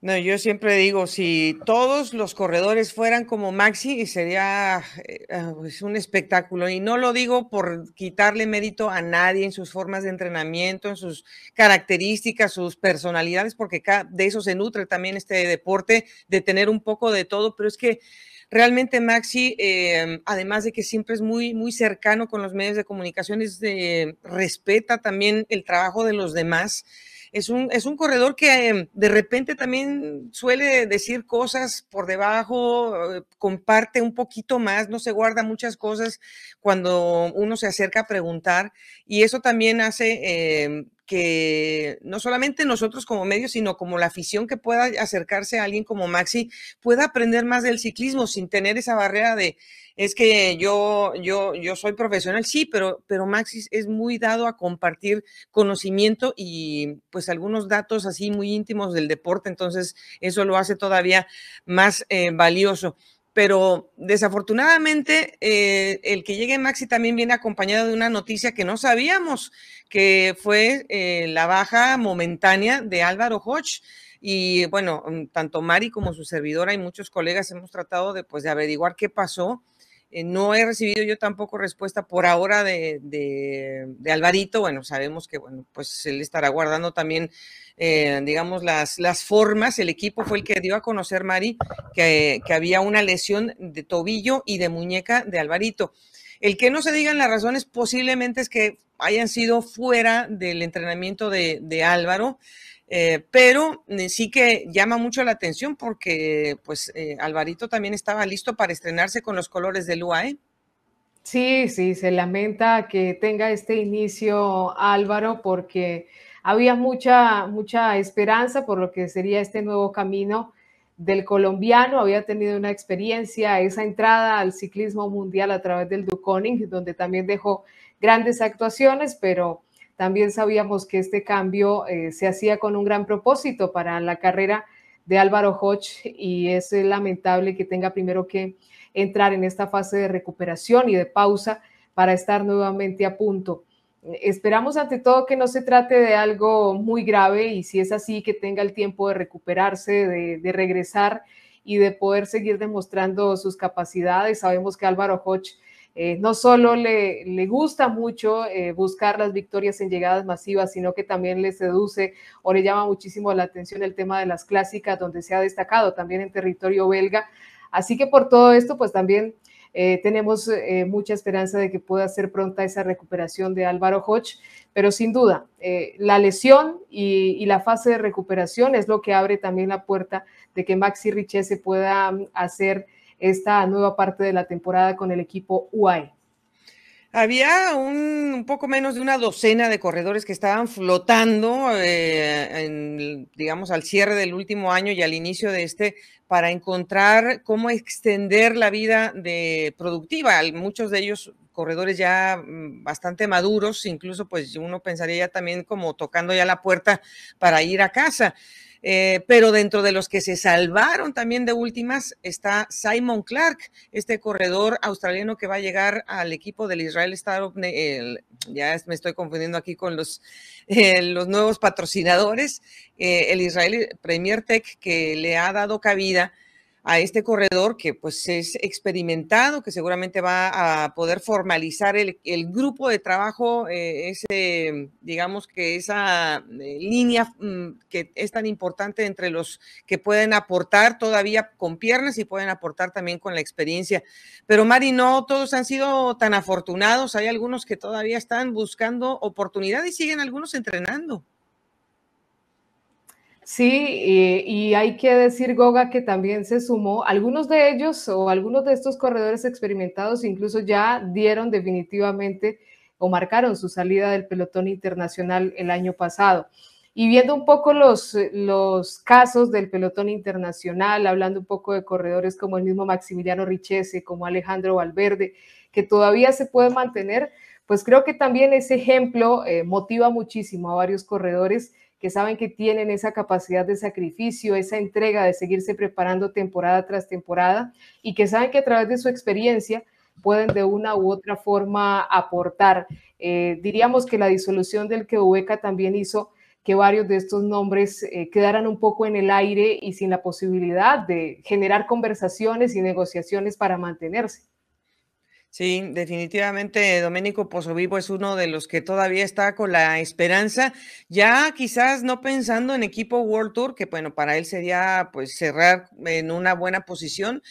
No, yo siempre digo, si todos los corredores fueran como Maxi, sería eh, ah, pues, un espectáculo. Y no lo digo por quitarle mérito a nadie en sus formas de entrenamiento, en sus características, sus personalidades, porque de eso se nutre también este deporte, de tener un poco de todo. Pero es que Realmente Maxi, eh, además de que siempre es muy, muy cercano con los medios de comunicación, de, respeta también el trabajo de los demás. Es un, es un corredor que de repente también suele decir cosas por debajo, eh, comparte un poquito más, no se guarda muchas cosas cuando uno se acerca a preguntar y eso también hace eh, que no solamente nosotros como medios, sino como la afición que pueda acercarse a alguien como Maxi, pueda aprender más del ciclismo sin tener esa barrera de es que yo, yo, yo soy profesional, sí, pero, pero Maxi es muy dado a compartir conocimiento y pues algunos datos así muy íntimos del deporte, entonces eso lo hace todavía más eh, valioso pero desafortunadamente eh, el que llegue Maxi también viene acompañado de una noticia que no sabíamos, que fue eh, la baja momentánea de Álvaro Hodge. Y bueno, tanto Mari como su servidora y muchos colegas hemos tratado pues, de averiguar qué pasó eh, no he recibido yo tampoco respuesta por ahora de, Alvarito. Bueno, sabemos que bueno, pues él estará guardando también, eh, digamos, las, las formas. El equipo fue el que dio a conocer, Mari, que, había una lesión de tobillo y de muñeca de Alvarito. El que no se digan las razones posiblemente es que hayan sido fuera del entrenamiento de, de Álvaro. Eh, pero eh, sí que llama mucho la atención porque pues eh, Alvarito también estaba listo para estrenarse con los colores del UAE. Sí, sí, se lamenta que tenga este inicio Álvaro porque había mucha, mucha esperanza por lo que sería este nuevo camino del colombiano, había tenido una experiencia, esa entrada al ciclismo mundial a través del Duconing, donde también dejó grandes actuaciones, pero también sabíamos que este cambio eh, se hacía con un gran propósito para la carrera de Álvaro Hodge y es eh, lamentable que tenga primero que entrar en esta fase de recuperación y de pausa para estar nuevamente a punto. Esperamos ante todo que no se trate de algo muy grave y si es así, que tenga el tiempo de recuperarse, de, regresar y de poder seguir demostrando sus capacidades. Sabemos que Álvaro Hodge eh, no solo le, gusta mucho eh, buscar las victorias en llegadas masivas, sino que también le seduce o le llama muchísimo la atención el tema de las clásicas, donde se ha destacado también en territorio belga. Así que por todo esto, pues también eh, tenemos mucha esperanza de que pueda ser pronta esa recuperación de Álvaro Hodge, pero sin duda, la lesión y, la fase de recuperación es lo que abre también la puerta de que Maxi se pueda mm, hacer esta nueva parte de la temporada con el equipo UAE. Había un, poco menos de una docena de corredores que estaban flotando, eh, digamos, al cierre del último año y al inicio de este, para encontrar cómo extender la vida de productiva. Muchos de ellos corredores ya mm, bastante maduros, incluso pues uno pensaría ya también como tocando ya la puerta para ir a casa. Eh, pero dentro de los que se salvaron también de últimas está Simon Clark, este corredor australiano que va a llegar al equipo del Israel Startup. El, ya me estoy confundiendo aquí con los, eh, los nuevos patrocinadores. Eh, el Israel Premier Tech que le ha dado cabida a este corredor que pues es experimentado, que seguramente va a poder formalizar el, grupo de trabajo, eh, ese, digamos que esa eh, línea mm, que es tan importante entre los que pueden aportar todavía con piernas y pueden aportar también con la experiencia. Pero Mari, no todos han sido tan afortunados, hay algunos que todavía están buscando oportunidad y siguen algunos entrenando. Sí, eh, y hay que decir, Goga, que también se sumó, algunos de ellos o algunos de estos corredores experimentados incluso ya dieron definitivamente o marcaron su salida del pelotón internacional el año pasado. Y viendo un poco los, eh, los casos del pelotón internacional, hablando un poco de corredores como el mismo Maximiliano Richese, como Alejandro Valverde, que todavía se puede mantener, pues creo que también ese ejemplo eh, motiva muchísimo a varios corredores que saben que tienen esa capacidad de sacrificio, esa entrega de seguirse preparando temporada tras temporada y que saben que a través de su experiencia pueden de una u otra forma aportar. Eh, diríamos que la disolución del que también hizo que varios de estos nombres eh, quedaran un poco en el aire y sin la posibilidad de generar conversaciones y negociaciones para mantenerse. Sí, definitivamente Domenico Pozovivo es pues, uno de los que todavía está con la esperanza, ya quizás no pensando en equipo World Tour, que bueno, para él sería pues cerrar en una buena posición,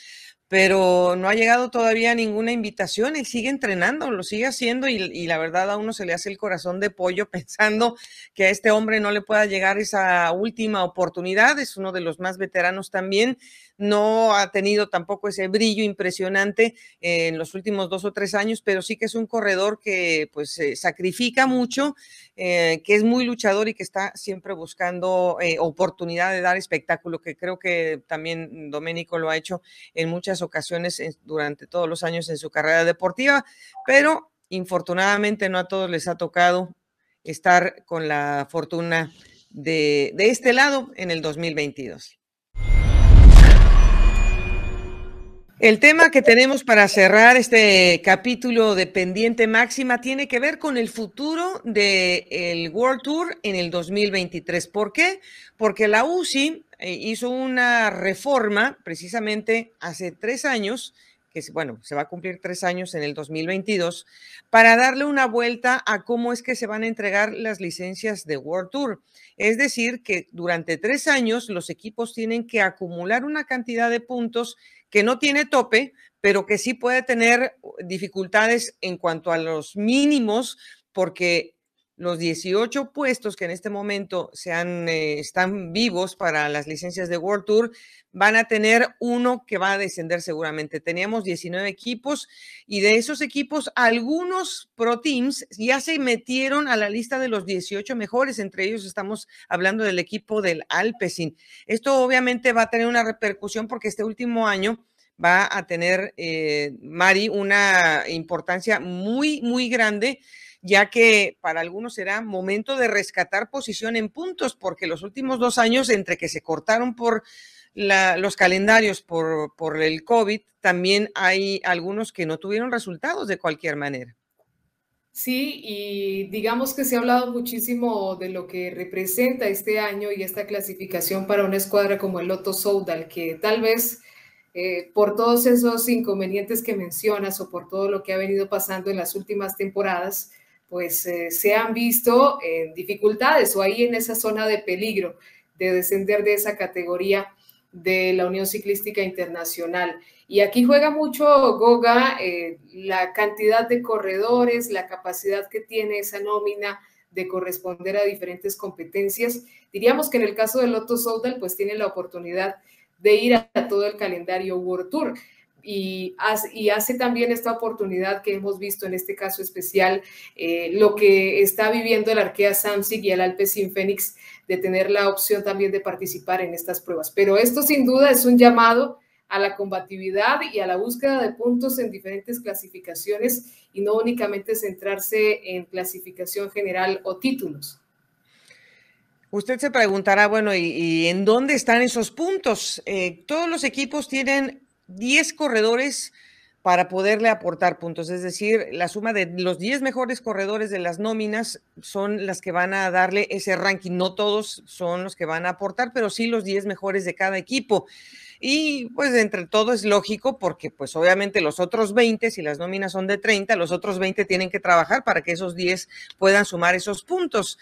pero no ha llegado todavía ninguna invitación, él sigue entrenando, lo sigue haciendo y, y, la verdad a uno se le hace el corazón de pollo pensando que a este hombre no le pueda llegar esa última oportunidad, es uno de los más veteranos también no ha tenido tampoco ese brillo impresionante en los últimos dos o tres años, pero sí que es un corredor que pues sacrifica mucho, eh, que es muy luchador y que está siempre buscando eh, oportunidad de dar espectáculo, que creo que también Domenico lo ha hecho en muchas ocasiones durante todos los años en su carrera deportiva, pero infortunadamente no a todos les ha tocado estar con la fortuna de, de este lado en el 2022. El tema que tenemos para cerrar este capítulo de Pendiente Máxima tiene que ver con el futuro del World Tour en el 2023. ¿Por qué? Porque la UCI eh, hizo una reforma precisamente hace tres años, que bueno, se va a cumplir tres años en el 2022, para darle una vuelta a cómo es que se van a entregar las licencias de World Tour. Es decir, que durante tres años los equipos tienen que acumular una cantidad de puntos que no tiene tope, pero que sí puede tener uh, dificultades en cuanto a los mínimos, porque los 18 puestos que en este momento eh, están vivos para las licencias de World Tour, van a tener uno que va a descender seguramente. Teníamos 19 equipos y de esos equipos, algunos Pro Teams ya se metieron a la lista de los 18 mejores. Entre ellos estamos hablando del equipo del Alpecin. Esto obviamente va a tener una repercusión porque este último año va a tener, eh, Mari, una importancia muy, muy grande ya que para algunos será momento de rescatar posición en puntos, porque los últimos dos años, entre que se cortaron por los calendarios por, el COVID, también hay algunos que no tuvieron resultados de cualquier manera. Sí, y digamos que se ha hablado muchísimo de lo que representa este año y esta clasificación para una escuadra como el Lotto Soudal, que tal vez eh, por todos esos inconvenientes que mencionas o por todo lo que ha venido pasando en las últimas temporadas, pues eh, se han visto en dificultades o ahí en esa zona de peligro de descender de esa categoría de la Unión Ciclística Internacional. Y aquí juega mucho Goga eh, la cantidad de corredores, la capacidad que tiene esa nómina de corresponder a diferentes competencias. Diríamos que en el caso de Lotus Soudal, pues tiene la oportunidad de ir a todo el calendario World Tour y hace, también esta oportunidad que hemos visto en este caso especial, eh, lo que está viviendo el Arkea Samsic y el Alpecin Fénix, de tener la opción también de participar en estas pruebas. Pero esto sin duda es un llamado a la combatividad y a la búsqueda de puntos en diferentes clasificaciones y no únicamente centrarse en clasificación general o títulos. Usted se preguntará, bueno, ¿y, en dónde están esos puntos? Eh, todos los equipos tienen 10 corredores para poderle aportar puntos. Es decir, la suma de los 10 mejores corredores de las nóminas son las que van a darle ese ranking. No todos son los que van a aportar, pero sí los 10 mejores de cada equipo. Y pues entre todo es lógico porque pues obviamente los otros 20, si las nóminas son de 30, los otros 20 tienen que trabajar para que esos 10 puedan sumar esos puntos.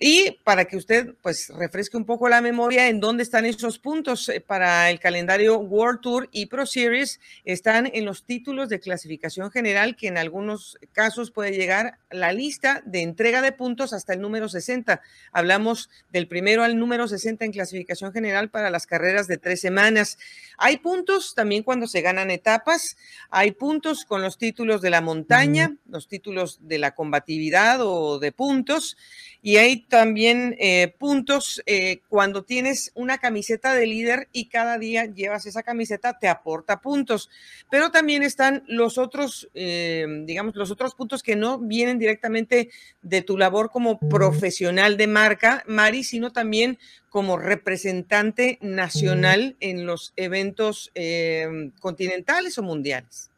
Y para que usted pues refresque un poco la memoria en dónde están esos puntos eh, para el calendario World Tour y Pro Series, están en los títulos de clasificación general que en algunos casos puede llegar la lista de entrega de puntos hasta el número 60. Hablamos del primero al número 60 en clasificación general para las carreras de tres semanas. Hay puntos también cuando se ganan etapas, hay puntos con los títulos de la montaña, los títulos de la combatividad o de puntos y hay también eh, puntos eh, cuando tienes una camiseta de líder y cada día llevas esa camiseta, te aporta puntos. Pero también están los otros, eh, digamos, los otros puntos que no vienen directamente de tu labor como profesional de marca, Mari, sino también como representante nacional en los eventos continentales o mundiales.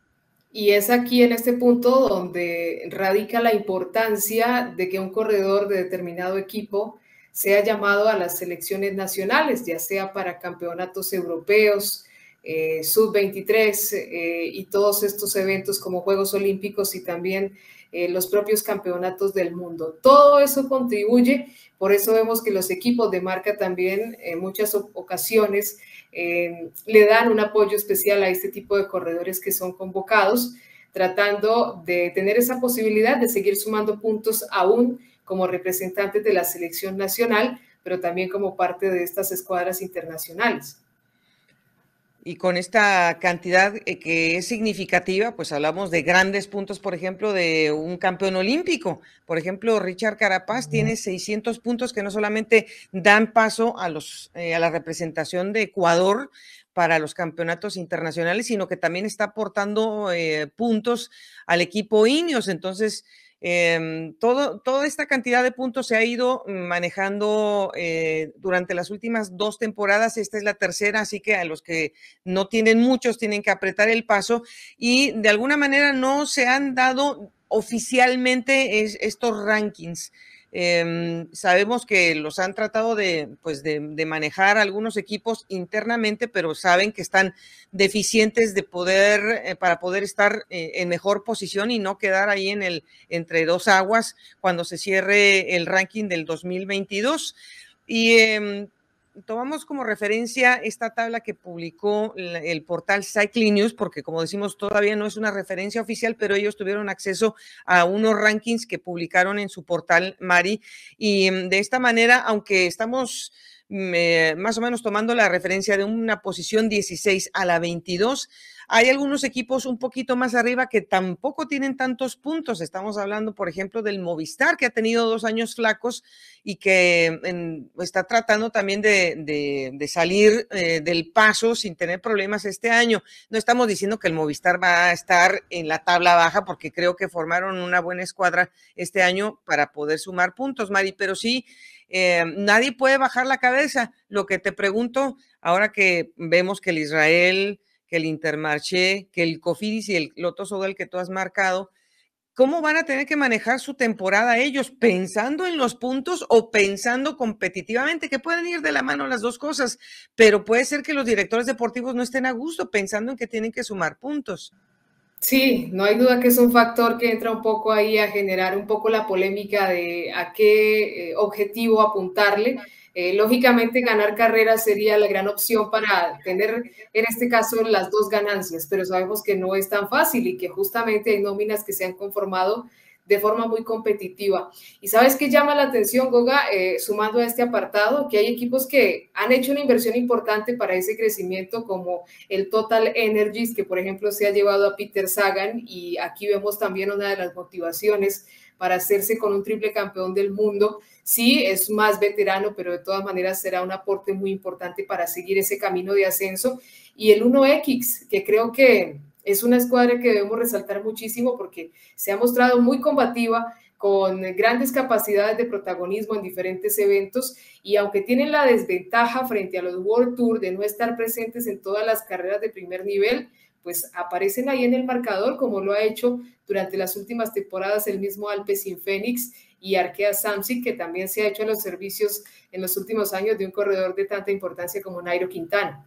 Y es aquí en este punto donde radica la importancia de que un corredor de determinado equipo sea llamado a las selecciones nacionales, ya sea para campeonatos europeos, eh, sub-23 eh, y todos estos eventos como Juegos Olímpicos y también eh, los propios campeonatos del mundo. Todo eso contribuye, por eso vemos que los equipos de marca también en muchas ocasiones Em, le dan un apoyo especial a este tipo de corredores que son convocados, tratando de tener esa posibilidad de seguir sumando puntos aún como representantes de la selección nacional, pero también como parte de estas escuadras internacionales y con esta cantidad eh, que es significativa, pues hablamos de grandes puntos, por ejemplo, de un campeón olímpico. Por ejemplo, Richard Carapaz tiene 600 puntos que no solamente dan paso a, los, eh, a la representación de Ecuador para los campeonatos internacionales, sino que también está aportando eh, puntos al equipo Ineos. Entonces, Em, toda esta cantidad de puntos se ha ido manejando eh, durante las últimas dos temporadas. Esta es la tercera, así que a los que no tienen muchos tienen que apretar el paso y de alguna manera no se han dado oficialmente estos rankings. Em, sabemos que los han tratado de, pues de, manejar algunos equipos internamente, pero saben que están deficientes de poder, eh, para poder estar eh, en mejor posición y no quedar ahí en el, entre dos aguas cuando se cierre el ranking del 2022. Y em, tomamos como referencia esta tabla que publicó el portal Cycling News, porque como decimos, todavía no es una referencia oficial, pero ellos tuvieron acceso a unos rankings que publicaron en su portal Mari. Y mm, de esta manera, aunque estamos más o menos tomando la referencia de una posición 16 a la 22. Hay algunos equipos un poquito más arriba que tampoco tienen tantos puntos. Estamos hablando, por ejemplo, del Movistar, que ha tenido dos años flacos y que está tratando también de, salir eh, del paso sin tener problemas este año. No estamos diciendo que el Movistar va a estar en la tabla baja, porque creo que formaron una buena escuadra este año para poder sumar puntos, Mari, pero sí eh, nadie puede bajar la cabeza. Lo que te pregunto, ahora que vemos que el Israel, que el Intermarché, que el Cofidis y el Loto Sobel que tú has marcado, ¿cómo van a tener que manejar su temporada ellos? ¿Pensando en los puntos o pensando competitivamente? Que pueden ir de la mano las dos cosas, pero puede ser que los directores deportivos no estén a gusto pensando en que tienen que sumar puntos. Sí, no hay duda que es un factor que entra un poco ahí a generar un poco la polémica de a qué eh, objetivo apuntarle. Eh, lógicamente, ganar carreras sería la gran opción para tener, en este caso, las dos ganancias, pero sabemos que no es tan fácil y que justamente hay nóminas que se han conformado de forma muy competitiva. Y sabes qué llama la atención, Goga, eh, sumando a este apartado, que hay equipos que han hecho una inversión importante para ese crecimiento, como el Total Energies, que por ejemplo se ha llevado a Peter Sagan, y aquí vemos también una de las motivaciones para hacerse con un triple campeón del mundo. Sí, es más veterano, pero de todas maneras será un aporte muy importante para seguir ese camino de ascenso. Y el 1X, que creo que es una escuadra que debemos resaltar muchísimo porque se ha mostrado muy combativa, con grandes capacidades de protagonismo en diferentes eventos y aunque tienen la desventaja frente a los World Tour de no estar presentes en todas las carreras de primer nivel, pues aparecen ahí en el marcador como lo ha hecho durante las últimas temporadas el mismo Alpecin Fénix y Arkea Samsic, que también se ha hecho en los servicios en los últimos años de un corredor de tanta importancia como Nairo Quintana.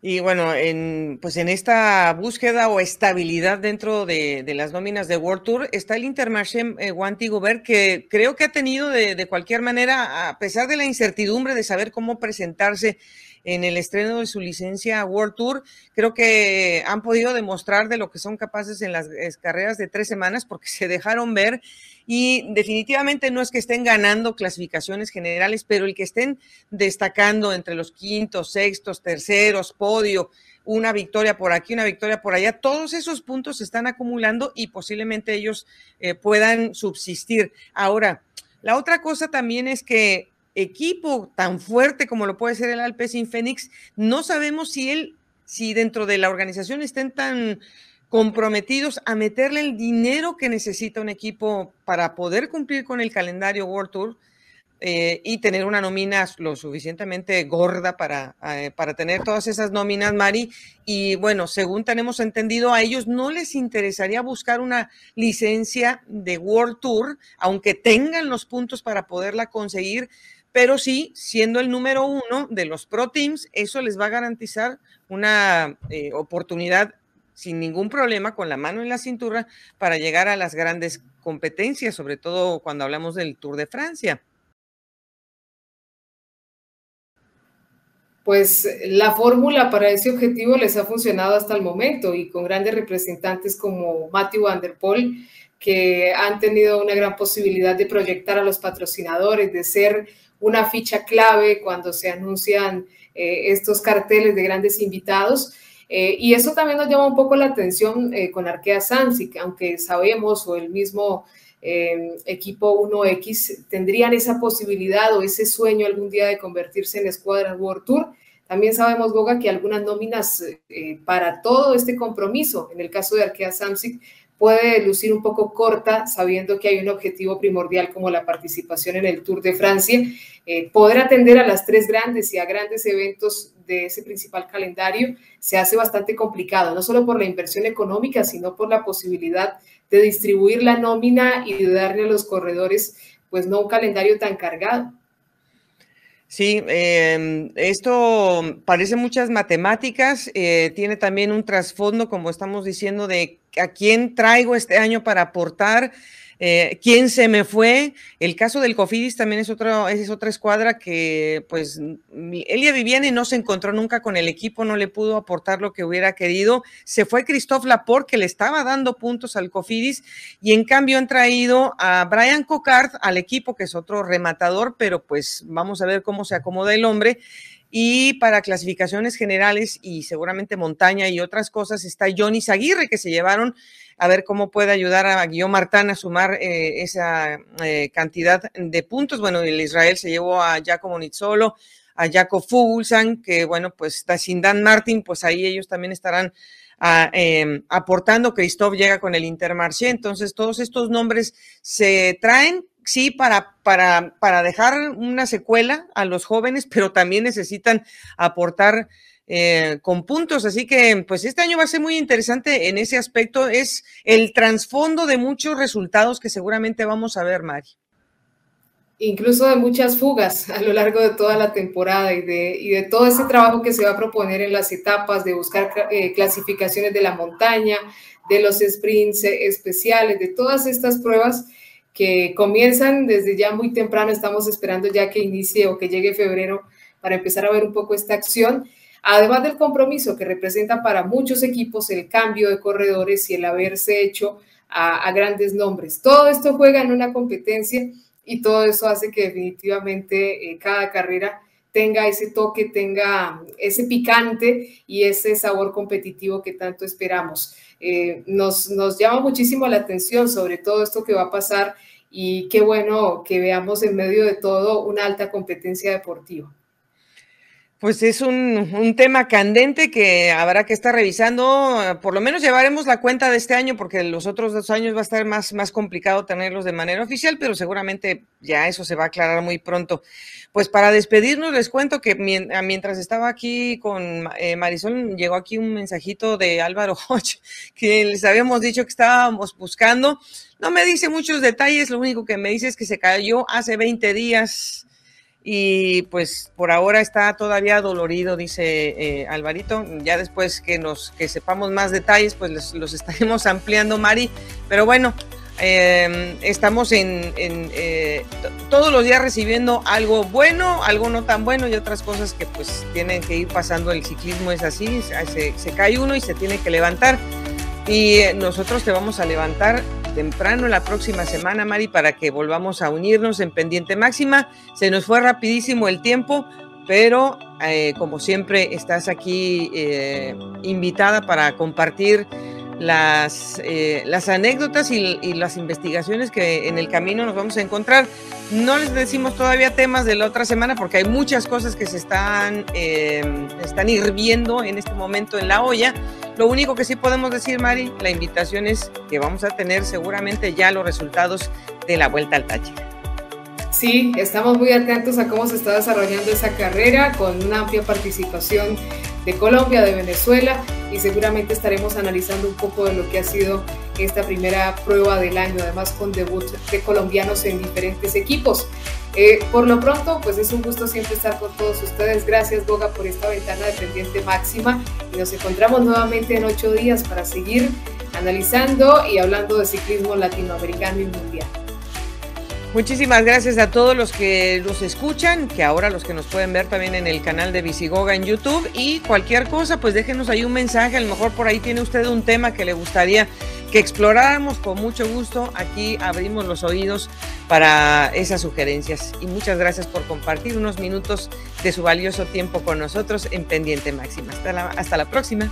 Y bueno, en, pues en esta búsqueda o estabilidad dentro de, las nóminas de World Tour está el Intermarché eh, que creo que ha tenido de, de, cualquier manera, a pesar de la incertidumbre de saber cómo presentarse en el estreno de su licencia World Tour. Creo que han podido demostrar de lo que son capaces en las carreras de tres semanas porque se dejaron ver y definitivamente no es que estén ganando clasificaciones generales, pero el que estén destacando entre los quintos, sextos, terceros, podio, una victoria por aquí, una victoria por allá. Todos esos puntos se están acumulando y posiblemente ellos eh, puedan subsistir. Ahora, la otra cosa también es que equipo tan fuerte como lo puede ser el Alpes Infénix, no sabemos si él, si dentro de la organización estén tan comprometidos a meterle el dinero que necesita un equipo para poder cumplir con el calendario World Tour eh, y tener una nómina lo suficientemente gorda para, eh, para tener todas esas nóminas, Mari. Y bueno, según tenemos entendido, a ellos no les interesaría buscar una licencia de World Tour, aunque tengan los puntos para poderla conseguir pero sí, siendo el número uno de los Pro Teams, eso les va a garantizar una eh, oportunidad sin ningún problema, con la mano en la cintura, para llegar a las grandes competencias, sobre todo cuando hablamos del Tour de Francia. Pues la fórmula para ese objetivo les ha funcionado hasta el momento y con grandes representantes como Matthew Van que han tenido una gran posibilidad de proyectar a los patrocinadores, de ser una ficha clave cuando se anuncian eh, estos carteles de grandes invitados. Eh, y eso también nos llama un poco la atención eh, con Arkea Samsic, aunque sabemos o el mismo equipo 1X tendrían esa posibilidad o ese sueño algún día de convertirse en escuadra World Tour. También sabemos, Boga, que algunas nóminas para todo este compromiso, en el caso de Arkea Samsic, puede lucir un poco corta, sabiendo que hay un objetivo primordial como la participación en el Tour de Francia. Eh, poder atender a las tres grandes y a grandes eventos de ese principal calendario se hace bastante complicado, no solo por la inversión económica, sino por la posibilidad de distribuir la nómina y de darle a los corredores, pues no un calendario tan cargado. Sí, em, esto parece muchas matemáticas, eh, tiene también un trasfondo, como estamos diciendo, de a quién traigo este año para aportar. Eh, ¿Quién se me fue? El caso del Cofidis también es, es otra escuadra que, pues, Elia Viviani no se encontró nunca con el equipo, no le pudo aportar lo que hubiera querido. Se fue Christophe Laporte, que le estaba dando puntos al Cofidis, y en cambio han traído a Brian Cocard al equipo, que es otro rematador, pero pues vamos a ver cómo se acomoda el hombre. Y para clasificaciones generales y seguramente montaña y otras cosas está Johnny Saguirre que se llevaron a ver cómo puede ayudar a Guillaume Martán a sumar eh, esa eh, cantidad de puntos. Bueno, el Israel se llevó a Giacomo Nizzolo, a Jaco Fuglsang, que bueno, pues sin Dan Martin, pues ahí ellos también estarán ah, em, aportando. Christoph llega con el Intermarché, entonces todos estos nombres se traen sí, para, para, dejar una secuela a los jóvenes, pero también necesitan aportar eh, con puntos. Así que, pues este año va a ser muy interesante en ese aspecto. Es el trasfondo de muchos resultados que seguramente vamos a ver, Mari. Incluso de muchas fugas a lo largo de toda la temporada y de, de todo ese trabajo que se va a proponer en las etapas de buscar eh, clasificaciones de la montaña, de los sprints eh, especiales, de todas estas pruebas que comienzan desde ya muy temprano, estamos esperando ya que inicie o que llegue febrero para empezar a ver un poco esta acción, además del compromiso que representa para muchos equipos el cambio de corredores y el haberse hecho a, grandes nombres. Todo esto juega en una competencia y todo eso hace que definitivamente eh, cada carrera tenga ese toque, tenga ese picante y ese sabor competitivo que tanto esperamos. Eh, nos, nos llama muchísimo la atención sobre todo esto que va a pasar y qué bueno que veamos en medio de todo una alta competencia deportiva. Pues es un, tema candente que habrá que estar revisando. Por lo menos llevaremos la cuenta de este año, porque los otros dos años va a estar más, más complicado tenerlos de manera oficial, pero seguramente ya eso se va a aclarar muy pronto. Pues para despedirnos, les cuento que ah, mientras estaba aquí con eh, Marisol, llegó aquí un mensajito de Álvaro Hodge, que les habíamos dicho que estábamos buscando. No me dice muchos detalles, lo único que me dice es que se cayó hace 20 días y pues por ahora está todavía dolorido, dice eh, Alvarito. Ya después que nos que sepamos más detalles, pues los, los estaremos ampliando, Mari. Pero bueno, em, estamos en, eh, todos los días recibiendo algo bueno, algo no tan bueno y otras cosas que pues tienen que ir pasando. El ciclismo es así, se, se cae uno y se tiene que levantar. Y eh, nosotros te vamos a levantar temprano la próxima semana, Mari, para que volvamos a unirnos en Pendiente Máxima. Se nos fue rapidísimo el tiempo, pero eh, como siempre estás aquí eh, invitada para compartir las, eh, las anécdotas y, las investigaciones que en el camino nos vamos a encontrar. No les decimos todavía temas de la otra semana porque hay muchas cosas que se están, em, están hirviendo en este momento en la olla. Lo único que sí podemos decir, Mari, la invitación es que vamos a tener seguramente ya los resultados de la vuelta al Táchira. Sí, estamos muy atentos a cómo se está desarrollando esa carrera con una amplia participación de Colombia, de Venezuela y seguramente estaremos analizando un poco de lo que ha sido esta primera prueba del año, además con debut de colombianos en diferentes equipos. Eh, por lo pronto, pues es un gusto siempre estar con todos ustedes. Gracias, Boga, por esta ventana de pendiente máxima y nos encontramos nuevamente en ocho días para seguir analizando y hablando de ciclismo latinoamericano y mundial. Muchísimas gracias a todos los que nos escuchan, que ahora los que nos pueden ver también en el canal de Visigoga en YouTube y cualquier cosa, pues déjenos ahí un mensaje, a lo mejor por ahí tiene usted un tema que le gustaría que exploráramos con mucho gusto. Aquí abrimos los oídos para esas sugerencias y muchas gracias por compartir unos minutos de su valioso tiempo con nosotros en Pendiente Máxima. Hasta la, hasta la próxima.